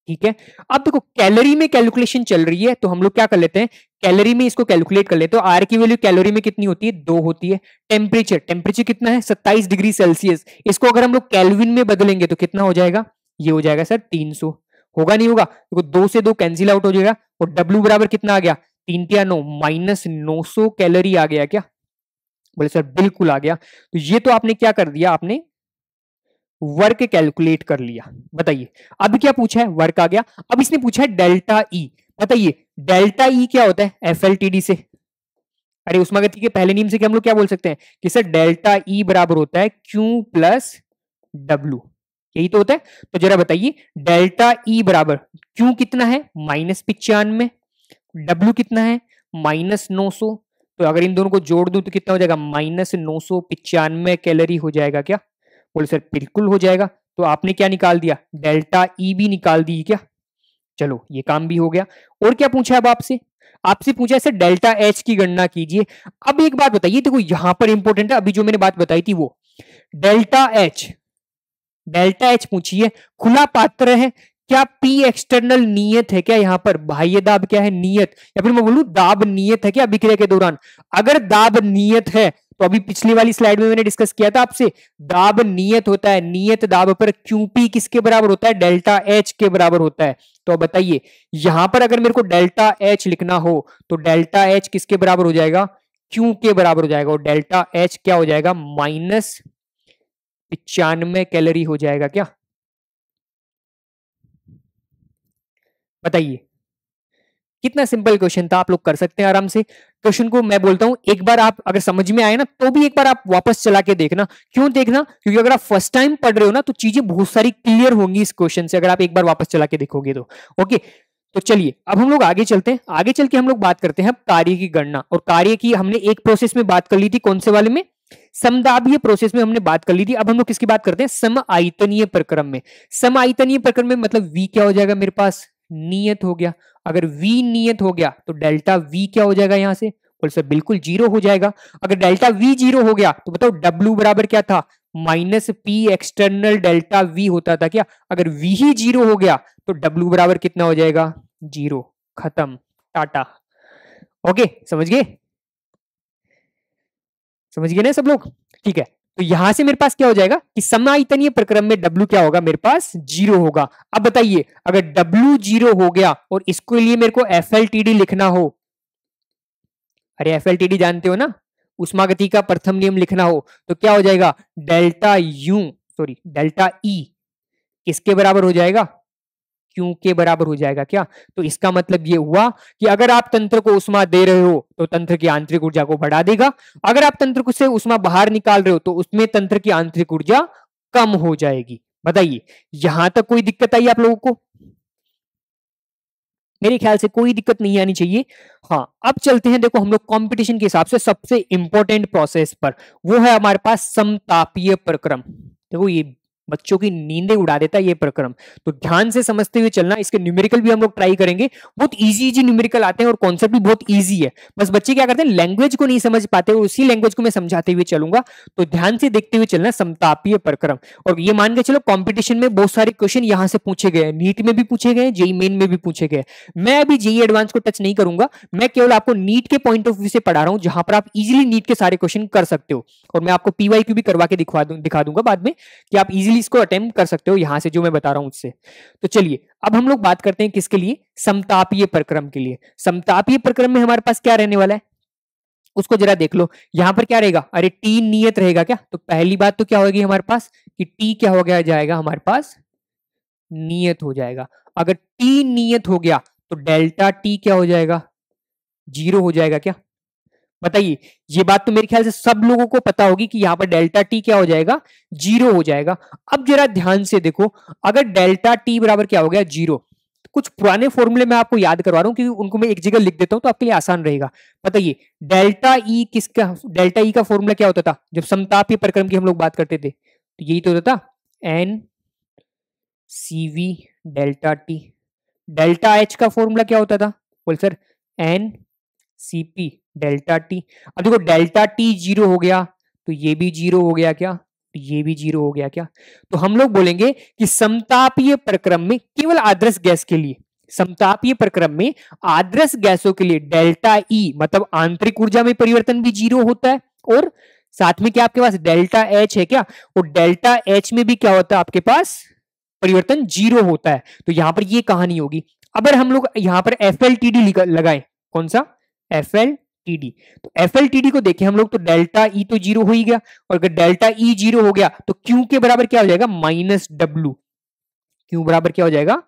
ठीक है अब देखो कैलोरी में कैलकुलेशन चल रही है तो हम लोग क्या कर लेते हैं कैलोरी में इसको कैलकुलेट कर लेते हैं तो आर की वैल्यू कैलोरी में कितनी होती है दो होती है टेम्परेचर टेम्परेचर कितना है सत्ताईस डिग्री सेल्सियस इसको अगर हम लोग कैलविन में बदलेंगे तो कितना हो जाएगा ये हो जाएगा सर तीन होगा नहीं होगा देखो दो से दो कैंसिल आउट हो जाएगा और डब्ल्यू बराबर कितना आ गया तीन तिया नौ माइनस नौ सौ कैलोरी आ गया क्या बोले सर बिल्कुल आ गया तो ये तो आपने क्या कर दिया आपने वर्क कैलकुलेट कर लिया बताइए अब क्या पूछा है वर्क आ गया अब इसने पूछा है डेल्टा ई बताइए डेल्टा ई क्या होता है एफ एल टी डी से अरे उष्मागति के पहले नियम से हम लोग क्या बोल सकते हैं कि सर डेल्टा ई बराबर होता है क्यू प्लस डब्ल्यू यही तो होता है तो जरा बताइए डेल्टा ई बराबर क्यू कितना है माइनस पिचानवे डब्ल्यू कितना है माइनस नौ सौ तो अगर इन दोनों को जोड़ दूं तो कितना हो जाएगा माइनस नौ सौ पिचानवे कैलोरी हो जाएगा क्या बोले सर बिल्कुल हो जाएगा तो आपने क्या निकाल दिया डेल्टा ई भी निकाल दी क्या चलो ये काम भी हो गया और क्या पूछा अब आपसे आपसे पूछा है सर डेल्टा एच की गणना कीजिए अब एक बात बताइए देखो यहां पर इंपॉर्टेंट है अभी जो मैंने बात बताई थी वो डेल्टा एच डेल्टा एच पूछिए खुला पात्र है क्या पी एक्सटर्नल नियत है क्या यहां पर बाह्य दाब क्या है नियत या फिर मैं बोलू दाब नियत है क्या विक्रय के दौरान अगर दाब नियत है तो अभी पिछली वाली स्लाइड में मैंने डिस्कस किया था आपसे दाब नियत होता है नियत दाब पर क्यूपी किसके बराबर होता है डेल्टा एच के बराबर होता है तो बताइए यहां पर अगर मेरे को डेल्टा एच लिखना हो तो डेल्टा एच किसके बराबर हो जाएगा क्यू के बराबर हो जाएगा और डेल्टा एच क्या हो जाएगा माइनस पिचानवे कैलोरी हो जाएगा क्या बताइए कितना सिंपल क्वेश्चन था आप लोग कर सकते हैं आराम से क्वेश्चन को मैं बोलता हूं एक बार आप अगर समझ में आए ना तो भी एक बार आप वापस चला के देखना क्यों देखना क्योंकि अगर आप फर्स्ट टाइम पढ़ रहे हो ना तो चीजें बहुत सारी क्लियर होंगी इस क्वेश्चन से अगर आप एक बार वापस चला के देखोगे तो ओके तो चलिए अब हम लोग आगे चलते हैं आगे चल के हम लोग बात करते हैं कार्य की गणना और कार्य की हमने एक प्रोसेस में बात कर ली थी कौन से वाले में समदाबीय प्रोसेस में हमने बात कर ली थी अब हम लोग किसकी बात करते हैं सम आयतनीय प्रक्रम में सम आयतनीय प्रक्रम में मतलब वी क्या हो जाएगा मेरे पास नियत हो गया अगर वी नियत हो गया तो डेल्टा वी क्या हो जाएगा यहां से बोल सर बिल्कुल जीरो हो जाएगा अगर डेल्टा वी जीरो हो गया तो बताओ डब्ल्यू बराबर क्या था minus P external delta V होता था क्या अगर वी ही जीरो हो गया तो डब्ल्यू बराबर कितना हो जाएगा जीरो खत्म टाटा ओके समझ गए समझ गए ना सब लोग ठीक है तो यहां से मेरे पास क्या हो जाएगा कि समायतनीय प्रक्रम में डब्ल्यू क्या होगा मेरे पास जीरो होगा अब बताइए अगर डब्ल्यू जीरो हो गया और इसके लिए मेरे को एफ लिखना हो अरे एफ जानते हो ना उष्मा गति का प्रथम नियम लिखना हो तो क्या हो जाएगा delta U sorry delta E e, किसके बराबर हो जाएगा क्यू के बराबर हो जाएगा क्या तो इसका मतलब ये हुआ कि अगर आप तंत्र को उष्मा दे रहे हो तो तंत्र की आंतरिक ऊर्जा को बढ़ा देगा अगर आप तंत्र से उष्मा बाहर निकाल रहे हो तो उसमें तंत्र की आंतरिक ऊर्जा कम हो जाएगी बताइए यहां तक कोई दिक्कत आई आप लोगों को मेरे ख्याल से कोई दिक्कत नहीं आनी चाहिए हाँ अब चलते हैं देखो हम लोग कॉम्पिटिशन के हिसाब से सबसे इंपॉर्टेंट प्रोसेस पर वो है हमारे पास समतापीय प्रक्रम देखो ये बच्चों की नींदे उड़ा देता है ये प्रक्रम तो ध्यान से समझते हुए चलना इसके न्यूमेरिकल भी हम लोग ट्राई करेंगे बहुत इजी इजी न्यूमेरिकल आते हैं और कॉन्सेप्ट भी बहुत इजी है बस बच्चे क्या करते हैं लैंग्वेज को नहीं समझ पाते और उसी लैंग्वेज को मैं समझाते हुए चलूंगा तो ध्यान से देखते हुए चलना समतापीय प्रक्रम और ये मान के चलो कॉम्पिटिशन में बहुत सारे क्वेश्चन यहां से पूछे गए नीट में भी पूछे गए जेई मेन में भी पूछे गए मैं अभी जेई एडवांस को टच नहीं करूंगा मैं केवल आपको नीट के पॉइंट ऑफ व्यू से पढ़ा रहा हूं जहां पर आप इजिली नीट के सारे क्वेश्चन कर सकते हो और मैं आपको पीवाई भी करवा के दिखा दूंगा बाद में कि आप इजिली इजीली इसको अटेम्प्ट कर सकते हो यहां से जो मैं बता रहा हूं उससे तो चलिए अब हम लोग बात करते हैं किसके लिए समतापीय प्रक्रम के लिए समतापीय प्रक्रम में हमारे पास क्या रहने वाला है उसको जरा देख लो यहां पर क्या रहेगा अरे टी नियत रहेगा क्या तो पहली बात तो क्या होगी हमारे पास कि टी क्या हो गया जाएगा हमारे पास नियत हो जाएगा अगर टी नियत हो गया तो डेल्टा टी क्या हो जाएगा जीरो हो जाएगा क्या बताइए ये बात तो मेरे ख्याल से सब लोगों को पता होगी कि यहां पर डेल्टा टी क्या हो जाएगा जीरो हो जाएगा अब जरा ध्यान से देखो अगर डेल्टा टी बराबर क्या हो गया जीरो कुछ पुराने फॉर्मूले मैं आपको याद करवा रहा हूं क्योंकि उनको मैं एक जगह लिख देता हूँ तो आपके लिए आसान रहेगा बताइए डेल्टा ई किसका डेल्टा ई का फॉर्मूला क्या होता था जब समतापीय प्रक्रम की हम लोग बात करते थे तो यही तो होता था N C V delta T delta H का फॉर्मूला क्या होता था बोल sir N C P delta T अब देखो डेल्टा टी जीरो हो गया तो ये भी जीरो हो गया क्या तो ये भी जीरो हो गया क्या तो हम लोग बोलेंगे कि समतापीय प्रक्रम में केवल आदर्श गैस के लिए समतापीय प्रक्रम में आदर्श गैसों के लिए डेल्टा ई e, मतलब आंतरिक ऊर्जा में परिवर्तन भी जीरो होता है और साथ में क्या आपके पास डेल्टा एच है क्या और डेल्टा एच में भी क्या होता है आपके पास परिवर्तन जीरो होता है तो यहां पर यह कहानी होगी अगर हम लोग यहां पर एफ एल टी डी लगाए कौन सा एफ एल टीडी तो एफ को देखें हम लोग तो डेल्टा ई e तो जीरो हो ही गया और अगर डेल्टा ई e जीरो हो गया तो क्यू के बराबर क्या हो जाएगा माइनस डब्ल्यू क्यू बराबर क्या हो जाएगा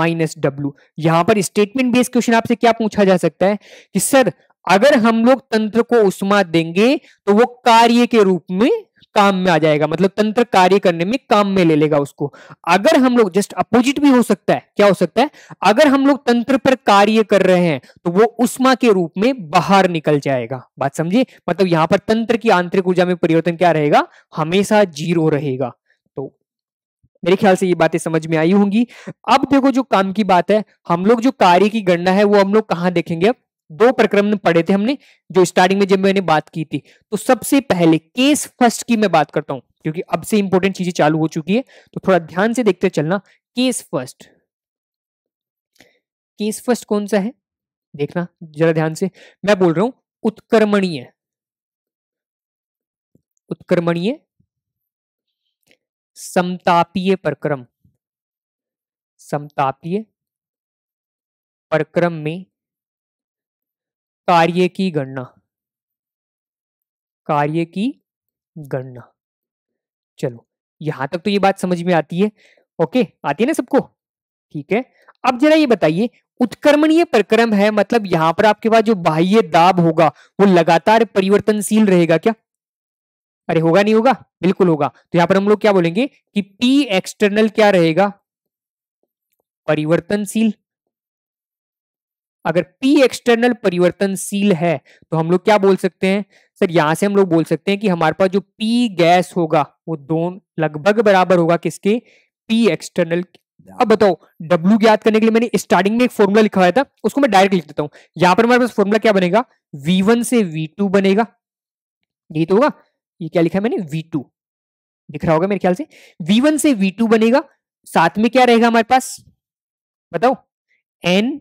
माइनस डब्ल्यू यहां पर स्टेटमेंट बेस्ड क्वेश्चन आपसे क्या पूछा जा सकता है कि सर अगर हम लोग तंत्र को उष्मा देंगे तो वो कार्य के रूप में काम में आ जाएगा मतलब तंत्र कार्य करने में काम में ले लेगा उसको अगर हम लोग जस्ट अपोजिट भी हो सकता है क्या हो सकता है अगर हम लोग तंत्र पर कार्य कर रहे हैं तो वो उष्मा के रूप में बाहर निकल जाएगा बात समझिए मतलब यहां पर तंत्र की आंतरिक ऊर्जा में परिवर्तन क्या रहेगा हमेशा जीरो रहेगा तो मेरे ख्याल से ये बातें समझ में आई होंगी अब देखो जो काम की बात है हम लोग जो कार्य की गणना है वो हम लोग कहां देखेंगे अब दो प्रकरण पढ़े थे हमने जो स्टार्टिंग में जब मैंने बात की थी तो सबसे पहले केस फर्स्ट की मैं बात करता हूं क्योंकि अब से इंपॉर्टेंट चीजें चालू हो चुकी है तो थोड़ा ध्यान से देखते चलना केस फर्स्ट केस फर्स्ट कौन सा है देखना जरा ध्यान से मैं बोल रहा हूं उत्कर्मणीय उत्कर्मणीय समतापीय प्रक्रम समतापीय प्रक्रम में कार्य की गणना कार्य की गणना चलो यहां तक तो ये बात समझ में आती है ओके आती है ना सबको ठीक है अब जरा ये बताइए उत्क्रमणीय प्रक्रम है मतलब यहां पर आपके पास जो बाह्य दाब होगा वो लगातार परिवर्तनशील रहेगा क्या अरे होगा नहीं होगा बिल्कुल होगा तो यहां पर हम लोग क्या बोलेंगे कि पी एक्सटर्नल क्या रहेगा परिवर्तनशील अगर पी एक्सटर्नल परिवर्तनशील है तो हम लोग क्या बोल सकते हैं सर यहां से हम लोग बोल सकते हैं कि हमारे पास जो पी गैस होगा वो दोनों लगभग बराबर होगा किसके पी एक्सटर्नल अब बताओ W ज्ञात करने के लिए मैंने स्टार्टिंग में एक फॉर्मूला लिखा हुआ था उसको मैं डायरेक्ट लिख देता हूं यहां पर हमारे पास फॉर्मूला क्या बनेगा V1 से V2 बनेगा यही तो होगा ये क्या लिखा है मैंने V2 दिख रहा होगा मेरे ख्याल से V1 से V2 बनेगा साथ में क्या रहेगा हमारे पास बताओ एन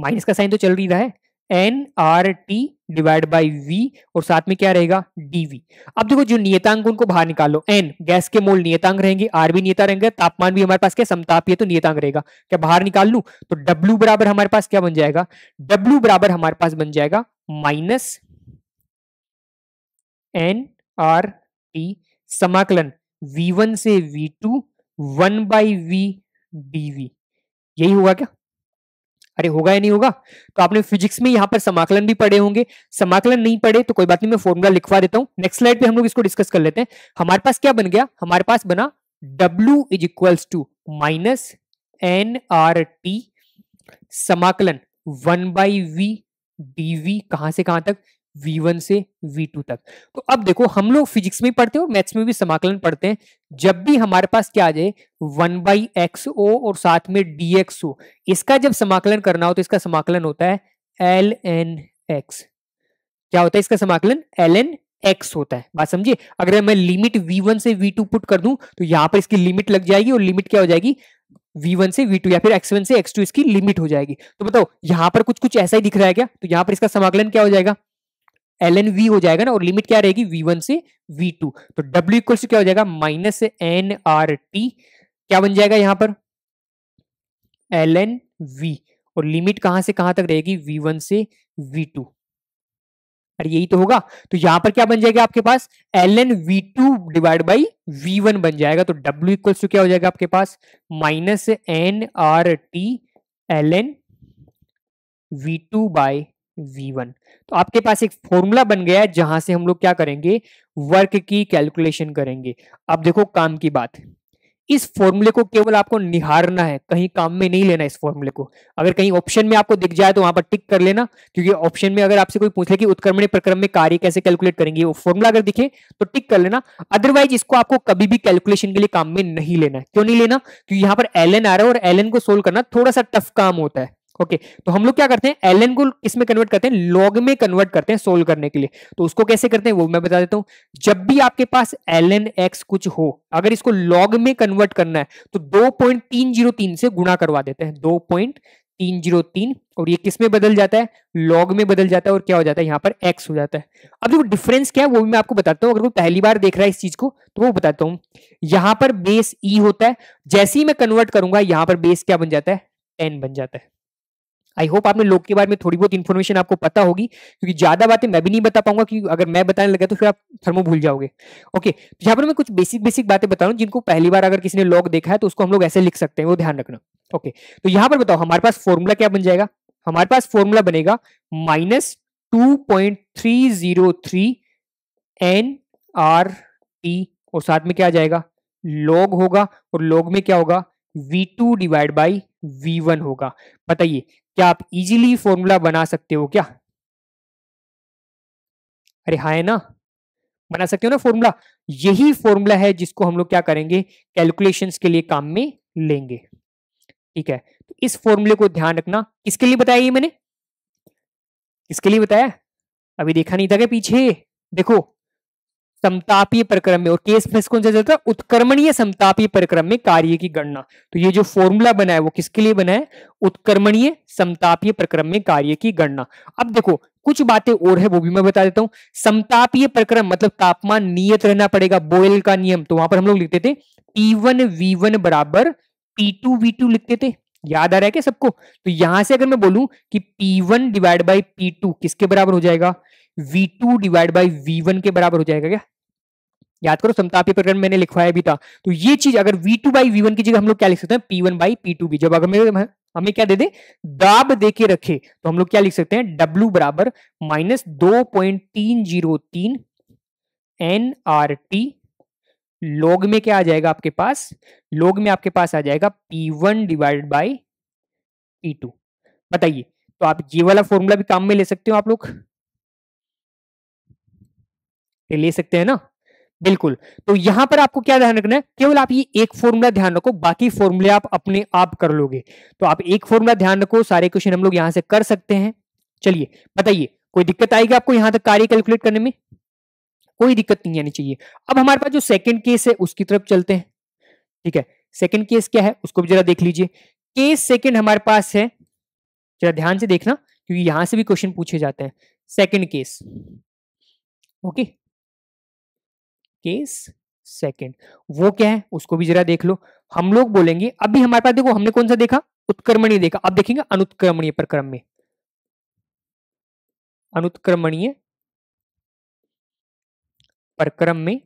माइनस का साइन तो चल रही रहा है N R T divide by V और साथ में क्या रहेगा डीवी अब देखो जो नियतांक उनको बाहर निकालो एन गैस के मोल नियतांक रहेंगे आर भी नियता रहेंगे तापमान भी हमारे पास क्या समतापीय तो नियतांक रहेगा क्या बाहर निकाल लू तो डब्ल्यू बराबर हमारे पास क्या बन जाएगा डब्ल्यू बराबर हमारे पास बन जाएगा माइनस एन आर टी समाकलन वी वन से V two one by V D यही होगा क्या अरे होगा या नहीं होगा तो आपने फिजिक्स में यहाँ पर समाकलन भी पढ़े होंगे समाकलन नहीं पढ़े तो कोई बात नहीं मैं फॉर्मूला लिखवा देता हूँ नेक्स्ट स्लाइड पे हम लोग इसको डिस्कस कर लेते हैं हमारे पास क्या बन गया हमारे पास बना W is equals to minus N R T समाकलन one by V D V कहां से कहां तक v1 से v2 तक तो अब देखो हम लोग फिजिक्स में पढ़ते हो मैथ्स में भी समाकलन पढ़ते हैं जब भी हमारे पास क्या आ जाए वन बाई एक्स ओ और साथ में डी एक्स ओ इसका जब समाकलन करना हो तो इसका समाकलन होता है एल एन एक्स क्या होता है इसका समाकलन एल एन एक्स होता है बात समझिए अगर मैं लिमिट v1 से v2 पुट कर दूं तो यहां पर इसकी लिमिट लग जाएगी और लिमिट क्या हो जाएगी v1 से v2 या फिर x1 से x2 इसकी लिमिट हो जाएगी तो बताओ यहां पर कुछ कुछ ऐसा ही दिख रहा है क्या तो यहां पर इसका समाकलन क्या हो जाएगा एल एन वी हो जाएगा ना और लिमिट क्या रहेगी वी वन से वी टू तो डब्ल्यू इक्वल से क्या हो जाएगा माइनस एन आर टी क्या बन जाएगा यहां पर एल एन वी और लिमिट कहां से कहां तक रहेगी वी वन से वी टू अरे यही तो होगा तो यहां पर क्या बन जाएगा आपके पास L N V two divide by V one बन जाएगा तो डब्ल्यू इक्वल क्या हो जाएगा आपके पास minus N R T L N V two by v1 तो आपके पास एक फॉर्मूला बन गया है जहां से हम लोग क्या करेंगे वर्क की कैलकुलेशन करेंगे अब देखो काम की बात इस फॉर्मूले को केवल आपको निहारना है कहीं काम में नहीं लेना इस फॉर्मूले को अगर कहीं ऑप्शन में आपको दिख जाए तो वहां पर टिक कर लेना क्योंकि ऑप्शन में अगर आपसे कोई पूछ ले कि उत्क्रमण प्रक्रम में कार्य कैसे कैलकुलेट करेंगे वो फॉर्मूला अगर दिखे तो टिक कर लेना अदरवाइज इसको आपको कभी भी कैलकुलेशन के लिए काम में नहीं लेना क्यों नहीं लेना क्योंकि यहां पर एल आ रहा है और एल को सोल्व करना थोड़ा सा टफ काम होता है ओके okay, तो हम लोग क्या करते हैं एल एन को किसमें कन्वर्ट करते हैं लॉग में कन्वर्ट करते हैं सोल्व करने के लिए तो उसको कैसे करते हैं वो मैं बता देता हूं जब भी आपके पास एल एन एक्स कुछ हो अगर इसको लॉग में कन्वर्ट करना है तो दो पॉइंट तीन जीरो तीन से गुणा करवा देते हैं दो पॉइंट तीन जीरो तीन और ये किस में बदल जाता है लॉग में बदल जाता है और क्या हो जाता है यहाँ पर एक्स हो जाता है अब देखो डिफरेंस क्या है वो भी मैं आपको बताता हूँ अगर कोई पहली बार देख रहा है इस चीज को तो वो बताता हूँ यहाँ पर बेस ई e होता है जैसे ही मैं कन्वर्ट करूंगा यहाँ पर बेस क्या बन जाता है एन बन जाता है आई होप आपने लोग के बारे में थोड़ी बहुत इन्फॉर्मेशन आपको पता होगी क्योंकि ज्यादा बातें मैं भी नहीं बता पाऊंगा क्योंकि अगर मैं बताने लगा तो फिर आप थर्मो भूल जाओगे ओके तो यहाँ पर मैं कुछ बेसिक बेसिक बातें बता रहा हूँ जिनको पहली बार अगर किसी ने लॉग देखा है तो उसको हम लोग ऐसे लिख सकते हैं वो ध्यान रखना ओके तो यहाँ पर बताओ हमारे पास फॉर्मूला क्या बन जाएगा हमारे पास फॉर्मूला बनेगा minus two point three zero three N R T और साथ में क्या आ जाएगा लॉग होगा और लॉग में क्या होगा V two divide by V होगा बताइए क्या आप इजीली फॉर्मूला बना सकते हो क्या अरे हाय ना बना सकते हो ना फॉर्मूला यही फॉर्मूला है जिसको हम लोग क्या करेंगे कैलकुलेशंस के लिए काम में लेंगे ठीक है तो इस फॉर्मूले को ध्यान रखना किसके लिए बताया ये मैंने किसके लिए बताया अभी देखा नहीं था क्या पीछे देखो समतापीय प्रक्रम में और केस फ्रेस कौन सा जाता है उत्कर्मणीय समतापीय प्रक्रम में कार्य की गणना तो ये जो फॉर्मूला बना है वो किसके लिए बना है उत्कर्मणीय समतापीय प्रक्रम में कार्य की गणना अब देखो कुछ बातें और है वो भी मैं बता देता हूं समतापीय प्रक्रम मतलब तापमान नियत रहना पड़ेगा बोयल का नियम तो वहां पर हम लोग लिखते थे पी वन वी वन बराबर पी टू वी टू लिखते थे याद आ रहा है क्या सबको तो यहां से अगर मैं बोलूं कि P one divide by P two किसके बराबर हो जाएगा V two divide by V one के बराबर हो जाएगा क्या याद करो समतापी प्रकरण मैंने लिखवाया भी था तो ये चीज अगर V two by V one की जगह हम लोग क्या लिख सकते हैं P one by P two भी जब अगर हमें क्या दे दे दाब दे के रखे तो हम लोग क्या लिख सकते हैं डब्ल्यू बराबर माइनस दो पॉइंट तीन जीरो तीन एन आर टी लॉग में क्या आ जाएगा आपके पास लॉग में आपके पास आ जाएगा P one divide by P two बताइए तो आप ये वाला फॉर्मूला भी काम में ले सकते हो आप लोग ले सकते हैं ना बिल्कुल तो यहां पर आपको क्या ध्यान रखना है केवल आप ये एक फॉर्मूला ध्यान रखो बाकी फॉर्मूले आप अपने आप कर लोगे तो आप एक फॉर्मूला ध्यान रखो सारे क्वेश्चन हम लोग यहां से कर सकते हैं चलिए बताइए कोई दिक्कत आएगी आपको यहां तक कार्य कैलकुलेट करने में कोई दिक्कत नहीं आनी चाहिए अब हमारे पास जो सेकेंड केस है उसकी तरफ चलते हैं ठीक है सेकेंड केस क्या है उसको भी जरा देख लीजिए केस सेकेंड हमारे पास है जरा ध्यान से देखना क्योंकि यहां से भी क्वेश्चन पूछे जाते हैं second case okay case second वो क्या है उसको भी जरा देख लो हम लोग बोलेंगे अभी हमारे पास देखो हमने कौन सा देखा उत्क्रमणीय देखा अब देखेंगे अनुत्क्रमणीय प्रक्रम में अनुत्क्रमणीय प्रक्रम में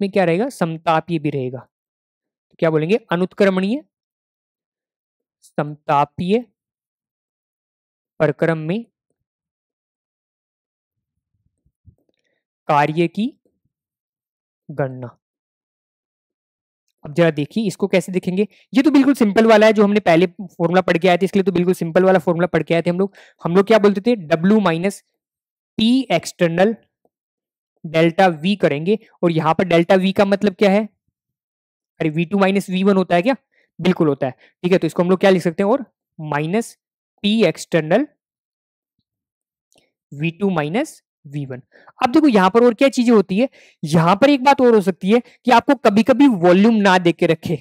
में क्या रहेगा समतापीय भी रहेगा तो क्या बोलेंगे अनुत्क्रमणीय समतापीय प्रक्रम में कार्य की गणना अब जरा देखिए इसको कैसे देखेंगे ये तो बिल्कुल सिंपल वाला है जो हमने पहले फॉर्मूला पढ़ के आए थे इसलिए तो बिल्कुल सिंपल वाला फॉर्मूला पढ़ के आए थे हम लोग हम लोग क्या बोलते थे W minus P external delta V करेंगे और यहां पर डेल्टा वी का मतलब क्या है अरे V two minus V one होता है क्या बिल्कुल होता है ठीक है तो इसको हम लोग क्या लिख सकते हैं और minus P external V two minus V one अब देखो यहां पर और क्या चीजें होती है यहां पर एक बात और हो सकती है कि आपको कभी कभी वॉल्यूम ना दे के रखे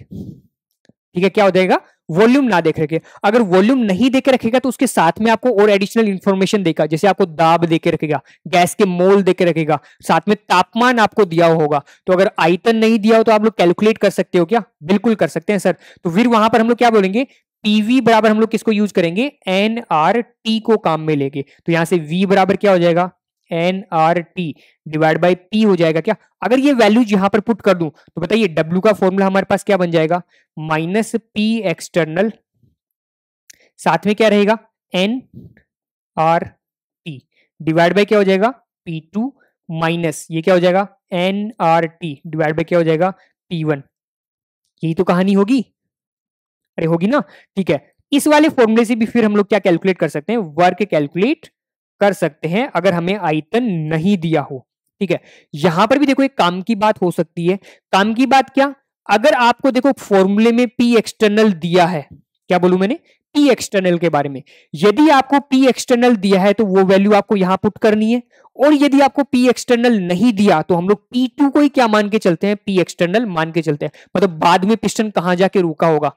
ठीक है क्या हो जाएगा वॉल्यूम ना देख रखे अगर वॉल्यूम नहीं देके रखेगा तो उसके साथ में आपको और एडिशनल इन्फॉर्मेशन देगा जैसे आपको दाब देके रखेगा गैस के मोल देके रखेगा साथ में तापमान आपको दिया होगा तो अगर आयतन नहीं दिया हो तो आप लोग कैलकुलेट कर सकते हो क्या बिल्कुल कर सकते हैं सर तो फिर वहां पर हम लोग क्या बोलेंगे पीवी बराबर हम लोग किसको यूज करेंगे एन आर टी को काम में लेके तो यहां से वी बराबर क्या हो जाएगा N R T divide by P हो जाएगा क्या अगर ये वैल्यूज यहां पर पुट कर दूं तो बताइए डब्ल्यू का फॉर्मूला हमारे पास क्या बन जाएगा माइनस पी एक्सटर्नल साथ में क्या रहेगा N R T divide by क्या हो जाएगा पी टू माइनस ये क्या हो जाएगा N R T divide by क्या हो जाएगा पी वन यही तो कहानी होगी अरे होगी ना ठीक है इस वाले फॉर्मूले से भी फिर हम लोग क्या कैलकुलेट कर सकते हैं वर्क कैलकुलेट कर सकते हैं अगर हमें आयतन नहीं दिया हो ठीक है यहां पर भी देखो एक काम की बात हो सकती है काम की बात क्या अगर आपको देखो फॉर्मूले में पी एक्सटर्नल दिया है क्या बोलू मैंने पी एक्सटर्नल के बारे में यदि आपको पी एक्सटर्नल दिया है तो वो वैल्यू आपको यहां पुट करनी है और यदि आपको पी एक्सटर्नल नहीं दिया तो हम लोग पी टू को ही क्या मान के चलते हैं पी एक्सटर्नल मान के चलते हैं मतलब बाद में पिस्टन कहां जाके रुका होगा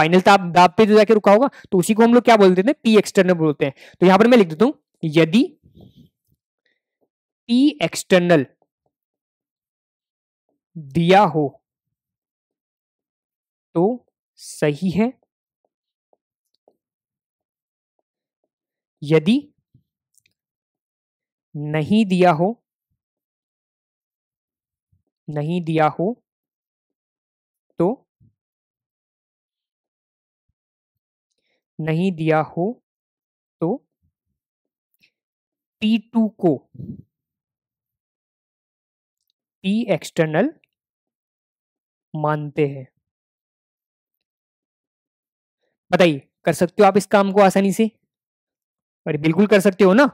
फाइनल ताप दाब पे तो जाके रुका होगा तो उसी को हम लोग क्या बोलते हैं पी एक्सटर्नल बोलते हैं तो यहां पर मैं लिख देता हूं यदि पी एक्सटर्नल दिया हो तो सही है यदि नहीं दिया हो नहीं दिया हो तो नहीं दिया हो पी टू को पी एक्सटर्नल मानते हैं बताइए कर सकते हो आप इस काम को आसानी से अरे बिल्कुल कर सकते हो ना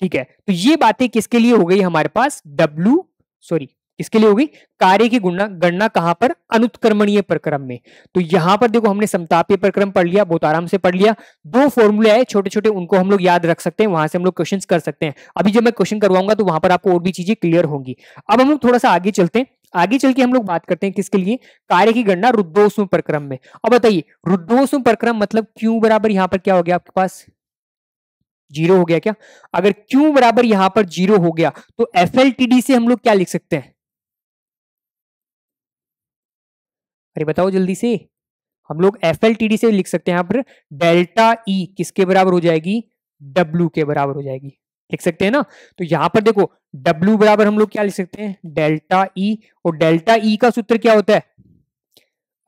ठीक है तो ये बातें किसके लिए हो गई हमारे पास डब्लू सॉरी इसके लिए होगी कार्य की गुणना गणना कहां पर अनुत्क्रमणीय प्रक्रम में तो यहां पर देखो हमने समतापीय प्रक्रम पढ़ लिया बहुत आराम से पढ़ लिया दो फॉर्मूले आए छोटे छोटे उनको हम लोग याद रख सकते हैं वहां से हम लोग क्वेश्चन कर सकते हैं अभी जब मैं क्वेश्चन करवाऊंगा तो वहां पर आपको और भी चीजें क्लियर होंगी अब हम लोग थोड़ा सा आगे चलते हैं आगे चल के हम लोग बात करते हैं किसके लिए कार्य की गणना रुद्रोष्म प्रक्रम में अब बताइए रुद्रोष्म प्रक्रम मतलब क्यों बराबर यहां पर क्या हो गया आपके पास जीरो हो गया क्या अगर क्यों बराबर यहां पर जीरो हो गया तो एफ से हम लोग क्या लिख सकते हैं अरे बताओ जल्दी से हम लोग एफ एल टी डी से लिख सकते हैं यहाँ पर डेल्टा ई e किसके बराबर हो जाएगी डब्ल्यू के बराबर हो जाएगी लिख सकते हैं ना तो यहां पर देखो डब्ल्यू बराबर हम लोग क्या लिख सकते हैं डेल्टा ई e और डेल्टा ई e का सूत्र क्या होता है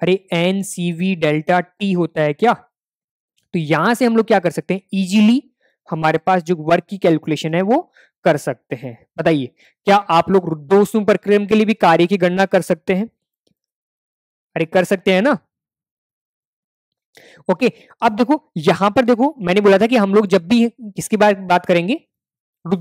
अरे N C V delta T होता है क्या तो यहां से हम लोग क्या कर सकते हैं इजीली हमारे पास जो वर्क की कैलकुलेशन है वो कर सकते हैं बताइए क्या आप लोग दोस्तों पर क्रम के लिए भी कार्य की गणना कर सकते हैं अरे कर सकते हैं ना ओके अब देखो यहां पर देखो मैंने बोला था कि हम लोग जब भी किसकी बात बात करेंगे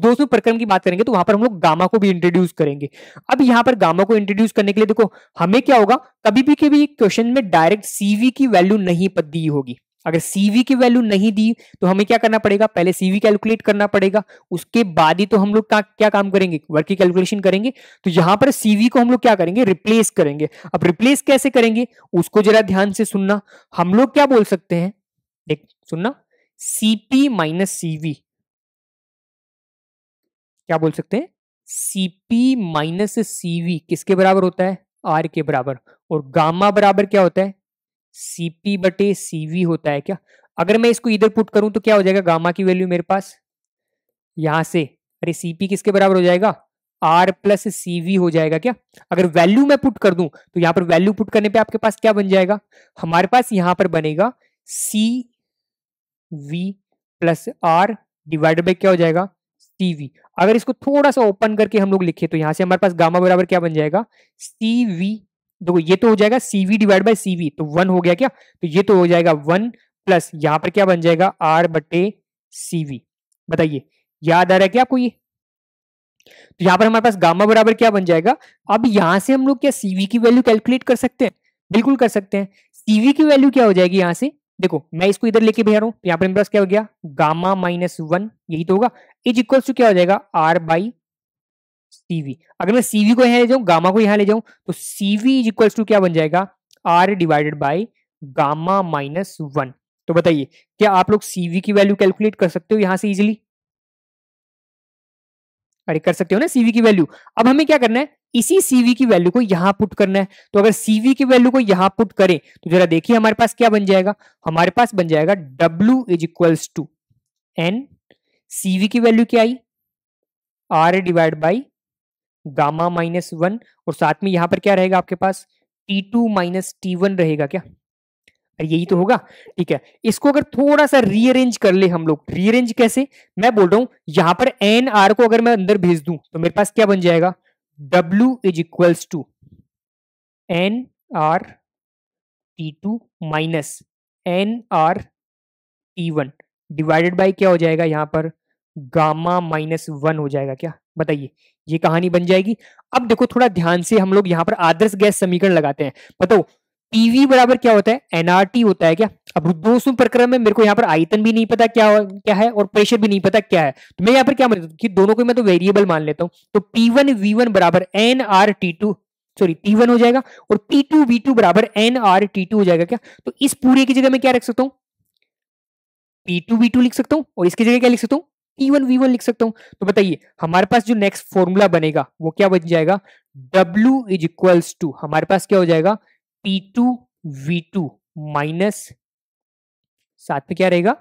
दोषु प्रक्रम की बात करेंगे तो वहां पर हम लोग गामा को भी इंट्रोड्यूस करेंगे अब यहां पर गामा को इंट्रोड्यूस करने के लिए देखो हमें क्या होगा कभी भी कभी क्वेश्चन में डायरेक्ट सीवी की वैल्यू नहीं दी होगी अगर सीवी की वैल्यू नहीं दी तो हमें क्या करना पड़ेगा पहले सीवी कैलकुलेट करना पड़ेगा उसके बाद ही तो हम लोग क्या काम करेंगे वर्क की कैलकुलेशन करेंगे तो यहां पर सीवी को हम लोग क्या करेंगे रिप्लेस करेंगे अब रिप्लेस कैसे करेंगे उसको जरा ध्यान से सुनना हम लोग क्या बोल सकते हैं देख सुनना सीपी माइनस सीवी क्या बोल सकते हैं सीपी माइनस सीवी किसके बराबर होता है आर के बराबर और गामा बराबर क्या होता है सीपी बटे सीवी होता है क्या अगर मैं इसको इधर पुट करूं तो क्या हो जाएगा गामा की वैल्यू मेरे पास यहां से अरे सीपी किसके बराबर हो जाएगा आर प्लस सीवी हो जाएगा क्या अगर वैल्यू मैं पुट कर दूं तो यहां पर वैल्यू पुट करने पे आपके पास क्या बन जाएगा हमारे पास यहां पर बनेगा C V plus R divided by क्या हो जाएगा सीवी अगर इसको थोड़ा सा ओपन करके हम लोग लिखे तो यहां से हमारे पास गामा बराबर क्या बन जाएगा सी वी देखो ये तो हो जाएगा सीवी डिवाइड बाय सीवी तो वन हो गया क्या तो ये तो हो जाएगा वन प्लस यहां पर क्या बन जाएगा आर बटे सीवी बताइए याद आ रहा है क्या आपको ये तो यहां पर हमारे पास गामा बराबर क्या बन जाएगा अब यहां से हम लोग क्या सीवी की वैल्यू कैलकुलेट कर सकते हैं बिल्कुल कर सकते हैं सीवी की वैल्यू क्या हो जाएगी यहां से देखो मैं इसको इधर लेके भेज रहा हूँ तो यहाँ पर हमारे पास क्या हो गया गामा माइनस वन यही तो होगा इज इक्वल्स टू क्या हो जाएगा आर बाई सीवी अगर मैं सीवी को यहाँ ले जाऊं गामा को यहाँ ले जाऊं तो सीवी इज इक्वल्स टू क्या बन जाएगा R divided by gamma minus one तो बताइए क्या आप लोग सीवी की वैल्यू कैलकुलेट कर सकते हो यहां से इजिली अरे कर सकते हो ना सीवी की वैल्यू अब हमें क्या करना है इसी सीवी की वैल्यू को यहां पुट करना है तो अगर सीवी की वैल्यू को यहां पुट करें तो जरा देखिए हमारे पास क्या बन जाएगा हमारे पास बन जाएगा W is equals to N C V की वैल्यू क्या आई R divide by gamma minus one और साथ में यहां पर क्या रहेगा आपके पास T two minus T one रहेगा क्या अरे यही तो होगा ठीक है इसको अगर थोड़ा सा रीअरेंज कर ले हम लोग रीअरेंज कैसे मैं बोल रहा हूं यहां पर एन आर को अगर मैं अंदर भेज दूं तो मेरे पास क्या बन जाएगा W is equals to N R T two minus N R T one divided by क्या हो जाएगा यहां पर गामा माइनस वन हो जाएगा क्या बताइए ये कहानी बन जाएगी अब देखो थोड़ा ध्यान से हम लोग यहाँ पर आदर्श गैस समीकरण लगाते हैं बताओ पीवी बराबर क्या होता है एनआरटी होता है क्या अब रुद्रोष्म प्रक्रम में मेरे को यहाँ पर आयतन भी नहीं पता क्या क्या है और प्रेशर भी नहीं पता क्या है तो मैं यहाँ पर क्या मान मतलब, कि दोनों को मैं तो वेरिएबल मान लेता हूँ तो पी वन वी वन बराबर N R T two sorry P one हो जाएगा और पी टू वी टू बराबर एन आर टी टू हो जाएगा क्या तो इस पूरे की जगह मैं क्या रख सकता हूँ पी टू वी टू लिख सकता हूँ और इसकी जगह क्या लिख सकता हूँ ई वन वी वन लिख सकता हूं तो बताइए हमारे पास जो नेक्स्ट फॉर्मूला बनेगा वो क्या बन जाएगा W इज इक्वल्स टू हमारे पास क्या हो जाएगा P2 to V two minus साथ में क्या रहेगा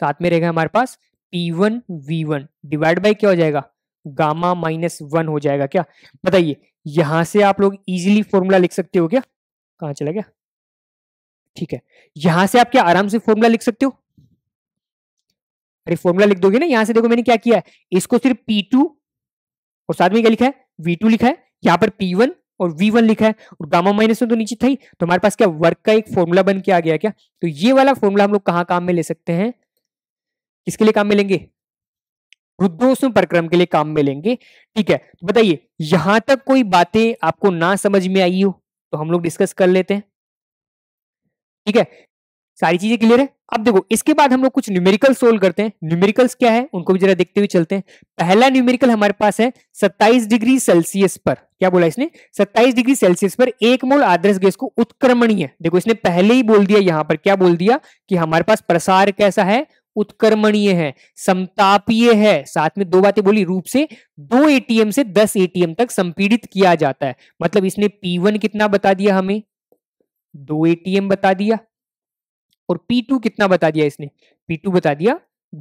साथ में रहेगा हमारे पास P one V one divide by क्या हो जाएगा गामा माइनस वन हो जाएगा क्या बताइए यहां से आप लोग इजीली फॉर्मूला लिख सकते हो क्या कहा चला गया ठीक है यहां से आप क्या आराम से फॉर्मूला लिख सकते हो अरे फॉर्मूला लिख दोगे ना यहां से देखो मैंने क्या किया है इसको सिर्फ पी टू और साथ में क्या लिखा है वी टू लिखा है यहां पर पी वन और वी वन लिखा है और गामा माइनस में तो नीचे था ही तो हमारे पास क्या वर्क का एक फॉर्मूला बन के आ गया क्या तो ये वाला फॉर्मूला हम लोग कहां काम में ले सकते हैं किसके लिए काम में लेंगे रुद्रोषण प्रक्रम के लिए काम में लेंगे ठीक है तो बताइए यहां तक कोई बातें आपको ना समझ में आई हो तो हम लोग डिस्कस कर लेते हैं ठीक है सारी चीजें क्लियर है अब देखो इसके बाद हम लोग कुछ न्यूमेरिकल सोल्व करते हैं न्यूमेरिकल्स क्या है उनको भी जरा देखते हुए चलते हैं पहला न्यूमेरिकल हमारे पास है 27 डिग्री सेल्सियस पर क्या बोला इसने 27 डिग्री सेल्सियस पर एक मोल आदर्श गैस को उत्क्रमणीय देखो इसने पहले ही बोल दिया यहां पर क्या बोल दिया कि हमारे पास प्रसार कैसा है उत्कर्मणीय है समतापीय है साथ में दो बातें बोली रूप से दो एटीएम से दस एटीएम तक संपीड़ित किया जाता है मतलब इसने पी कितना बता दिया हमें दो एटीएम बता दिया और P2 कितना बता दिया इसने P2 बता दिया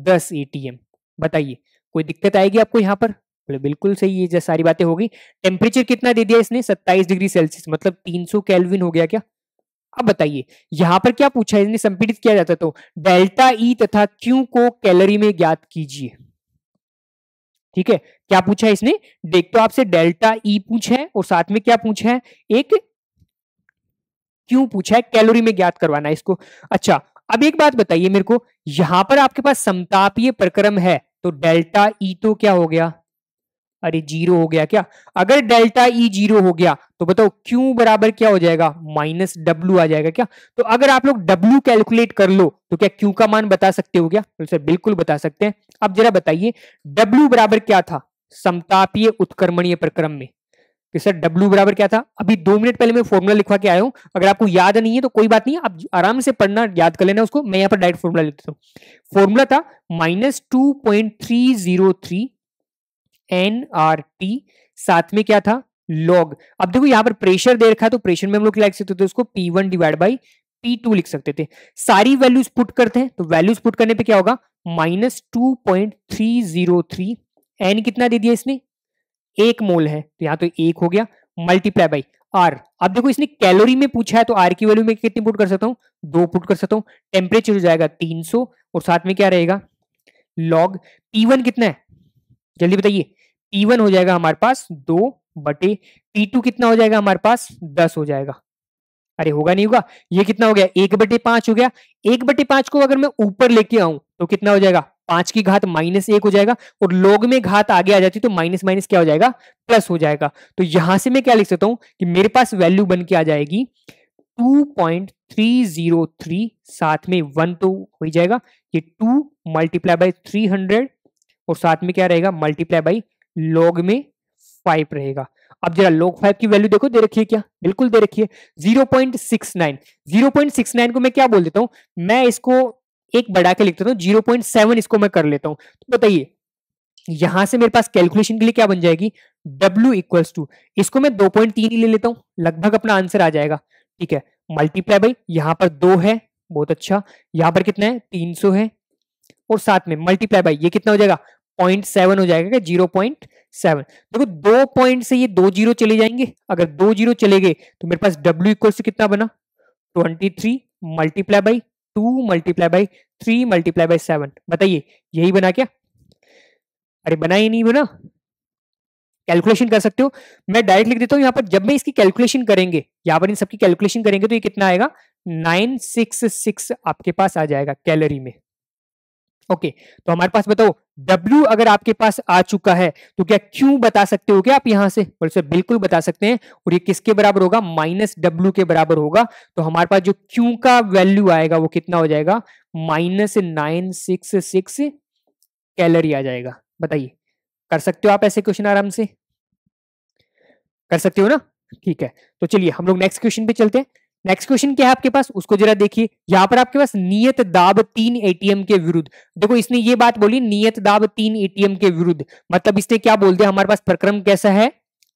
10 ATM बताइए कोई दिक्कत आएगी आपको यहाँ पर बोले बिल्कुल सही जैसे सारी बातें होगी टेम्परेचर कितना दे दिया इसने 27 डिग्री सेल्सियस मतलब 300 कैलविन हो गया क्या अब बताइए यहाँ पर क्या पूछा है इसने संपीड़ित किया जाता तो डेल्टा ई e तथा क्यू को कैलोरी में ज्ञात कीजिए ठीक है क्या पूछा है इसने देख तो आपसे डेल्टा ई e पूछा है और साथ में क्या पूछा है एक क्यों पूछा है कैलोरी में ज्ञात करवाना है इसको अच्छा अब एक बात बताइए मेरे को यहां पर आपके पास समतापीय प्रक्रम है तो डेल्टा ई तो क्या हो गया अरे जीरो हो गया क्या अगर डेल्टा ई जीरो हो गया तो बताओ क्यू बराबर क्या हो जाएगा माइनस डब्ल्यू आ जाएगा क्या तो अगर आप लोग डब्ल्यू कैलकुलेट कर लो तो क्या क्यू का मान बता सकते हो क्या तो सर बिल्कुल बता सकते हैं अब जरा बताइए डब्ल्यू बराबर क्या था समतापीय उत्क्रमणीय प्रक्रम में कि सर W बराबर क्या था अभी दो मिनट पहले मैं फॉर्मूला लिखवा के आया हूं अगर आपको याद नहीं है तो कोई बात नहीं आप आराम से पढ़ना याद कर लेना उसको मैं यहां पर डायरेक्ट फॉर्मूला लिख देता हूँ फॉर्मूला था minus two point three zero three N R T साथ में क्या था लॉग अब देखो यहां पर प्रेशर दे रखा तो प्रेशर में हम लोग लिख सकते थे उसको P one divide by P two लिख सकते थे सारी वैल्यूज पुट करते हैं तो वैल्यूज पुट करने पर क्या होगा minus two point three zero three N कितना दे दिया इसने एक मोल है तो यहाँ तो एक हो गया मल्टीप्लाई बाई आर अब देखो इसने कैलोरी में पूछा है तो आर की वैल्यू में कितनी पुट कर सकता हूँ दो पुट कर सकता हूँ टेम्परेचर हो जाएगा तीन सौ और साथ में क्या रहेगा लॉग पी वन कितना है जल्दी बताइए पी हो जाएगा हमारे पास दो बटे पी टू कितना हो जाएगा हमारे पास दस हो जाएगा अरे होगा नहीं होगा ये कितना हो गया एक बटे पांच हो गया एक बटे पांच को अगर मैं ऊपर लेके आऊं तो कितना हो जाएगा पांच की घात माइनस एक हो जाएगा और लोग में घात आगे आ जाती है तो माइनस माइनस क्या हो जाएगा प्लस हो जाएगा तो यहां से मैं क्या लिख सकता हूं कि मेरे पास वैल्यू बन के आ जाएगी 2.303 साथ में वन तो हो जाएगा ये two multiply by three hundred और साथ में क्या रहेगा मल्टीप्लाई बाई लॉग में फाइव रहेगा अब जरा लॉग फाइव की वैल्यू देखो दे रखी है क्या बिल्कुल दे रखी है zero point six nine zero point six nine को मैं क्या बोल देता हूं मैं इसको एक बढ़ा के लिख देता हूँ जीरो पॉइंट सेवन इसको मैं कर लेता हूँ तो बताइए यहां से मेरे पास कैलकुलेशन के लिए क्या बन जाएगी W इक्वल्स टू इसको मैं दो पॉइंट तीन ही ले लेता हूँ लगभग अपना आंसर आ जाएगा ठीक है मल्टीप्लाई बाई यहाँ पर दो है बहुत अच्छा यहाँ पर कितना है तीन सौ है और साथ में मल्टीप्लाई बाई ये कितना हो जाएगा पॉइंट सेवन हो जाएगा जीरो पॉइंट सेवन देखो दो पॉइंट से ये दो जीरो चले जाएंगे अगर दो जीरो चले गए तो मेरे पास डब्ल्यू इक्वल्स टू कितना बना twenty three multiply by two multiply by three multiply by seven बताइए यही बना क्या अरे बना ही नहीं बना कैलकुलेशन कर सकते हो मैं डायरेक्ट लिख देता हूँ यहाँ पर जब मैं इसकी कैलकुलेशन करेंगे यहाँ पर इन सबकी कैलकुलेशन करेंगे तो ये कितना आएगा नाइन सिक्स सिक्स आपके पास आ जाएगा कैलोरी में ओके okay, तो हमारे पास बताओ W अगर आपके पास आ चुका है तो क्या Q बता सकते हो क्या आप यहां से और सर बिल्कुल बता सकते हैं और ये किसके बराबर होगा माइनस डब्ल्यू के बराबर होगा तो हमारे पास जो Q का वैल्यू आएगा वो कितना हो जाएगा minus nine six six calorie आ जाएगा बताइए कर सकते हो आप ऐसे क्वेश्चन आराम से कर सकते हो ना ठीक है तो चलिए हम लोग नेक्स्ट क्वेश्चन पे चलते हैं नेक्स्ट क्वेश्चन क्या है आपके पास उसको जरा देखिए यहां पर आपके पास नियत दाब तीन एटीएम के विरुद्ध देखो इसने ये बात बोली नियत दाब तीन एटीएम के विरुद्ध मतलब इसने क्या बोल दिया हमारे पास प्रक्रम कैसा है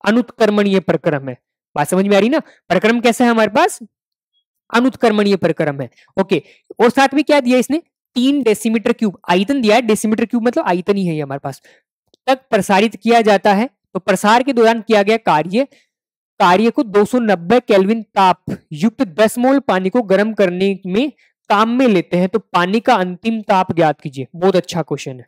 अनुत्कर्मणीय प्रक्रम है बात समझ में आ रही ना प्रक्रम कैसा है हमारे पास अनुत्कर्मणीय प्रक्रम है ओके और साथ में क्या दिया इसने तीन डेसीमीटर क्यूब आयतन दिया है डेसीमीटर क्यूब मतलब आयतन ही है हमारे पास तक प्रसारित किया जाता है तो प्रसार के दौरान किया गया कार्य कार्य को 290 केल्विन ताप युक्त 10 मोल पानी को गर्म करने में काम में लेते हैं तो पानी का अंतिम ताप ज्ञात कीजिए बहुत अच्छा क्वेश्चन है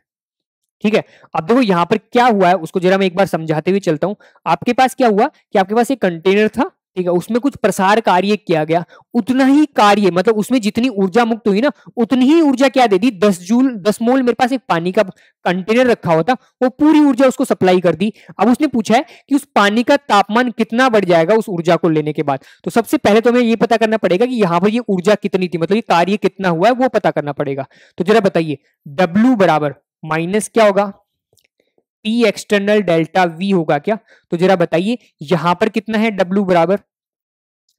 ठीक है अब देखो यहां पर क्या हुआ है उसको जरा मैं एक बार समझाते हुए चलता हूं आपके पास क्या हुआ कि आपके पास एक कंटेनर था ठीक है उसमें कुछ प्रसार कार्य किया गया उतना ही कार्य मतलब उसमें जितनी ऊर्जा मुक्त हुई ना उतनी ही ऊर्जा क्या दे दी दस जूल दस मोल मेरे पास एक पानी का कंटेनर रखा हुआ था वो पूरी ऊर्जा उसको सप्लाई कर दी अब उसने पूछा है कि उस पानी का तापमान कितना बढ़ जाएगा उस ऊर्जा को लेने के बाद तो सबसे पहले तो हमें ये पता करना पड़ेगा कि यहाँ पर ये ऊर्जा कितनी थी मतलब ये कार्य कितना हुआ है वो पता करना पड़ेगा तो जरा बताइए डब्ल्यू बराबर माइनस क्या होगा पी एक्सटर्नल डेल्टा वी होगा क्या तो जरा बताइए यहां पर कितना है डब्ल्यू बराबर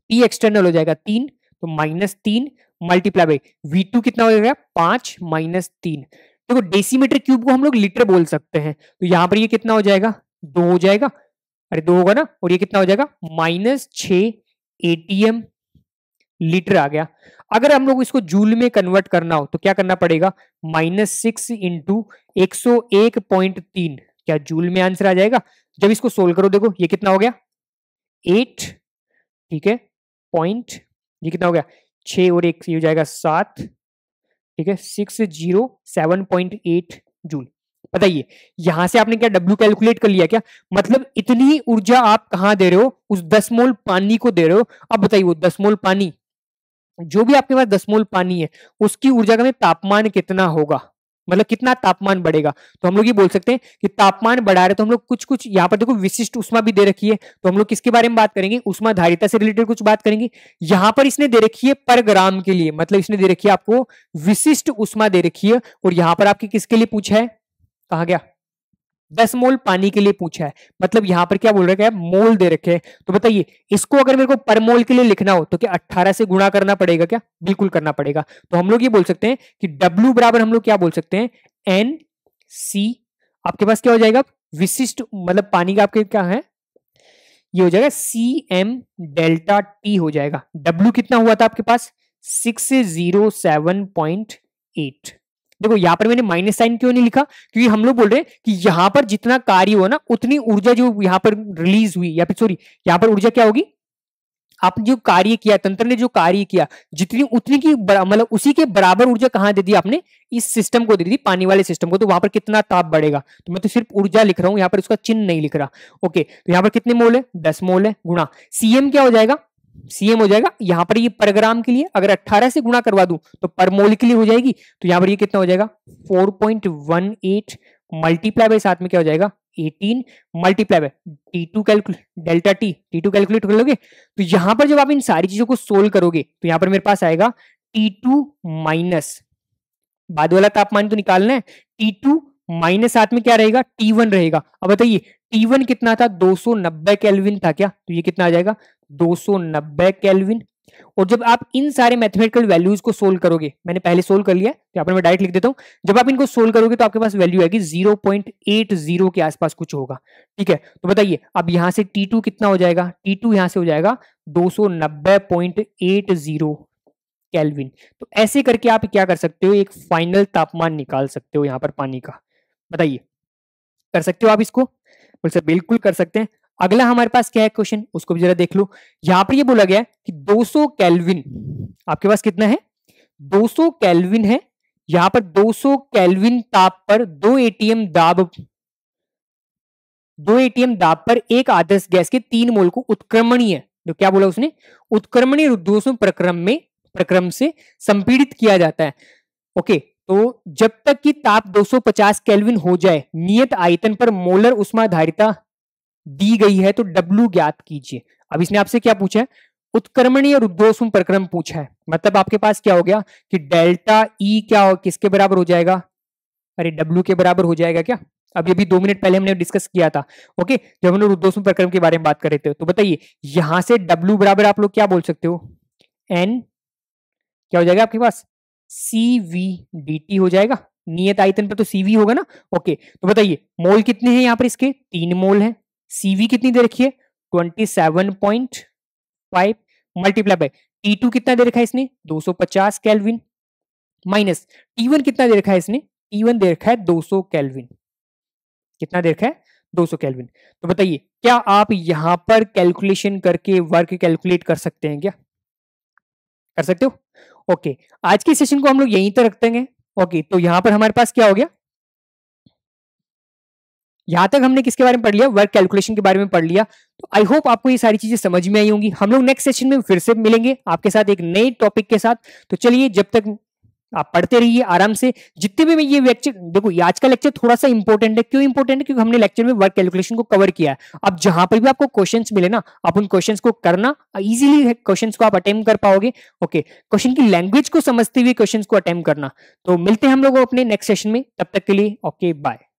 पी एक्सटर्नल हो जाएगा तीन तो माइनस तीन मल्टीप्लाई बाई वी टू कितना हो जाएगा पांच माइनस तीन देखो डेसीमीटर क्यूब को हम लोग लीटर बोल सकते हैं तो यहां पर ये कितना हो जाएगा दो हो जाएगा अरे दो होगा ना और ये कितना हो जाएगा माइनस छ एटीएम लीटर आ गया अगर हम लोग इसको जूल में कन्वर्ट करना हो तो क्या करना पड़ेगा माइनस सिक्स इंटू एक सौ एक पॉइंट तीन क्या जूल में आंसर आ जाएगा जब इसको सोल्व करो देखो ये कितना हो गया एट ठीक है पॉइंट ये कितना हो गया छ और एक हो जाएगा सात ठीक है six zero seven point eight joule बताइए यहां से आपने क्या डब्ल्यू कैलकुलेट कर लिया क्या मतलब इतनी ऊर्जा आप कहाँ दे रहे हो उस दस मोल पानी को दे रहे हो अब बताइए वो दस मोल पानी जो भी आपके पास दस मोल पानी है उसकी ऊर्जा का में तापमान कितना होगा मतलब कितना तापमान बढ़ेगा तो हम लोग ये बोल सकते हैं कि तापमान बढ़ा रहे तो हम लोग कुछ कुछ यहाँ पर देखो विशिष्ट उष्मा भी दे रखी है तो हम लोग किसके बारे में बात करेंगे उष्मा धारिता से रिलेटेड कुछ बात करेंगे यहाँ पर इसने दे रखी है पर ग्राम के लिए मतलब इसने दे रखी है आपको विशिष्ट उष्मा दे रखी है और यहाँ पर आपकी किसके लिए पूछा है कहा गया दस मोल पानी के लिए पूछा है मतलब यहां पर क्या बोल रखे है मोल दे रखे हैं तो बताइए इसको अगर मेरे को पर मोल के लिए लिखना हो तो क्या अट्ठारह से गुणा करना पड़ेगा क्या बिल्कुल करना पड़ेगा तो हम लोग ये बोल सकते हैं कि W बराबर हम लोग क्या बोल सकते हैं एन सी आपके पास क्या हो जाएगा विशिष्ट मतलब पानी का आपके क्या है ये हो जाएगा सी एम डेल्टा टी हो जाएगा डब्ल्यू कितना हुआ था आपके पास six zero seven point eight देखो यहाँ पर मैंने माइनस साइन क्यों नहीं लिखा क्योंकि हम लोग बोल रहे हैं कि यहाँ पर जितना कार्य हो ना उतनी ऊर्जा जो यहाँ पर रिलीज हुई या फिर सॉरी यहाँ पर ऊर्जा क्या होगी आपने जो कार्य किया तंत्र ने जो कार्य किया जितनी उतनी की मतलब उसी के बराबर ऊर्जा कहाँ दे दी आपने इस सिस्टम को दे दी पानी वाले सिस्टम को तो वहां पर कितना ताप बढ़ेगा तो मैं तो सिर्फ ऊर्जा लिख रहा हूं यहाँ पर उसका चिन्ह नहीं लिख रहा ओके तो यहाँ पर कितने मोल है दस मोल है गुणा सीएम क्या हो जाएगा सीएम हो जाएगा यहां पर ये पर ग्राम के लिए अगर 18 से गुणा करवा दू तो पर मोल के लिए हो जाएगी तो यहां पर ये कितना हो जाएगा 4.18 point one eight multiply by साथ में क्या हो जाएगा 18 multiply by T two calculate delta T T two calculate कर लोगे तो यहां पर जब आप इन सारी चीजों को सोल्व करोगे तो यहां पर मेरे पास आएगा टी टू माइनस बाद वाला तापमान तो निकालना है टी टू माइनस साथ में क्या रहेगा टी वन रहेगा अब बताइए टी वन कितना था 290 केल्विन था क्या तो ये कितना आ जाएगा 290 केल्विन और जब आप इन सारे मैथमेटिकल वैल्यूज को सोल्व करोगे मैंने पहले सोल्व कर लिया तो मैं डायरेक्ट लिख देता हूं जब आप इनको सोल्व करोगे तो आपके पास वैल्यू आएगी 0.80 के आसपास कुछ होगा ठीक है तो बताइए अब यहां से T2 कितना हो जाएगा T2 यहां से हो जाएगा 290.80 केल्विन तो ऐसे करके आप क्या कर सकते हो एक फाइनल तापमान निकाल सकते हो यहां पर पानी का बताइए कर सकते हो आप इसको बिल्कुल कर सकते हैं अगला हमारे पास क्या है क्वेश्चन उसको भी जरा देख लो यहां पर ये बोला गया कि 200 कैलविन आपके पास कितना है 200 कैलविन है यहां पर 200 कैलविन ताप पर दो एटीएम दाब दो एटीएम दाब पर एक आदर्श गैस के तीन मोल को उत्क्रमणीय जो क्या बोला उसने उत्क्रमणीय रुद्रोष प्रक्रम में प्रक्रम से संपीड़ित किया जाता है ओके तो जब तक कि ताप 250 केल्विन हो जाए नियत आयतन पर मोलर उष्माधारिता दी गई है तो डब्ल्यू ज्ञात कीजिए अब इसने आपसे क्या पूछा है उत्क्रमणीय और प्रक्रम पूछा है मतलब आपके पास क्या हो गया कि डेल्टा ई e क्या हो किसके बराबर हो जाएगा अरे डब्ल्यू के बराबर हो जाएगा क्या अब ये भी दो मिनट पहले हमने डिस्कस किया था ओके जब हम रुद्रोसम प्रक्रम के बारे में बात कर रहे थे तो बताइए यहां से डब्ल्यू बराबर आप लोग क्या बोल सकते हो एन क्या हो जाएगा आपके पास सी वी डी टी हो जाएगा नियत आयतन पर तो सीवी होगा ना ओके तो बताइए मोल कितने हैं यहाँ पर इसके तीन मोल है सीवी कितनी दे रखी है twenty seven point five multiply by T two कितना दे रखा है इसने दो सौ पचास कैलविन माइनस टी वन कितना दे रखा है इसने टी वन दे रखा है दो सौ कैलविन कितना दे रखा है दो सौ कैलविन तो बताइए क्या आप यहां पर कैलकुलेशन करके वर्क कैलकुलेट कर सकते हैं क्या कर सकते हो ओके आज के सेशन को हम लोग यहीं तक रखते हैं ओके तो यहां पर हमारे पास क्या हो गया यहां तक हमने किसके बारे में पढ़ लिया वर्क कैलकुलेशन के बारे में पढ़ लिया तो आई होप आपको ये सारी चीजें समझ में आई होंगी हम लोग नेक्स्ट सेशन में फिर से मिलेंगे आपके साथ एक नए टॉपिक के साथ तो चलिए जब तक आप पढ़ते रहिए आराम से जितने भी मैं ये लेक्चर देखो ये आज का लेक्चर थोड़ा सा इंपॉर्टेंट है क्यों इंपॉर्टेंट है क्योंकि हमने लेक्चर में वर्क कैलकुलेशन को कवर किया है अब जहां पर भी आपको क्वेश्चंस मिले ना आप उन क्वेश्चंस को करना इजीली क्वेश्चंस को आप अटेम्प्ट कर पाओगे ओके क्वेश्चन की लैंग्वेज को समझते हुए क्वेश्चन को अटेम्प्ट करना तो मिलते हैं हम लोग अपने नेक्स्ट सेशन में तब तक के लिए ओके बाय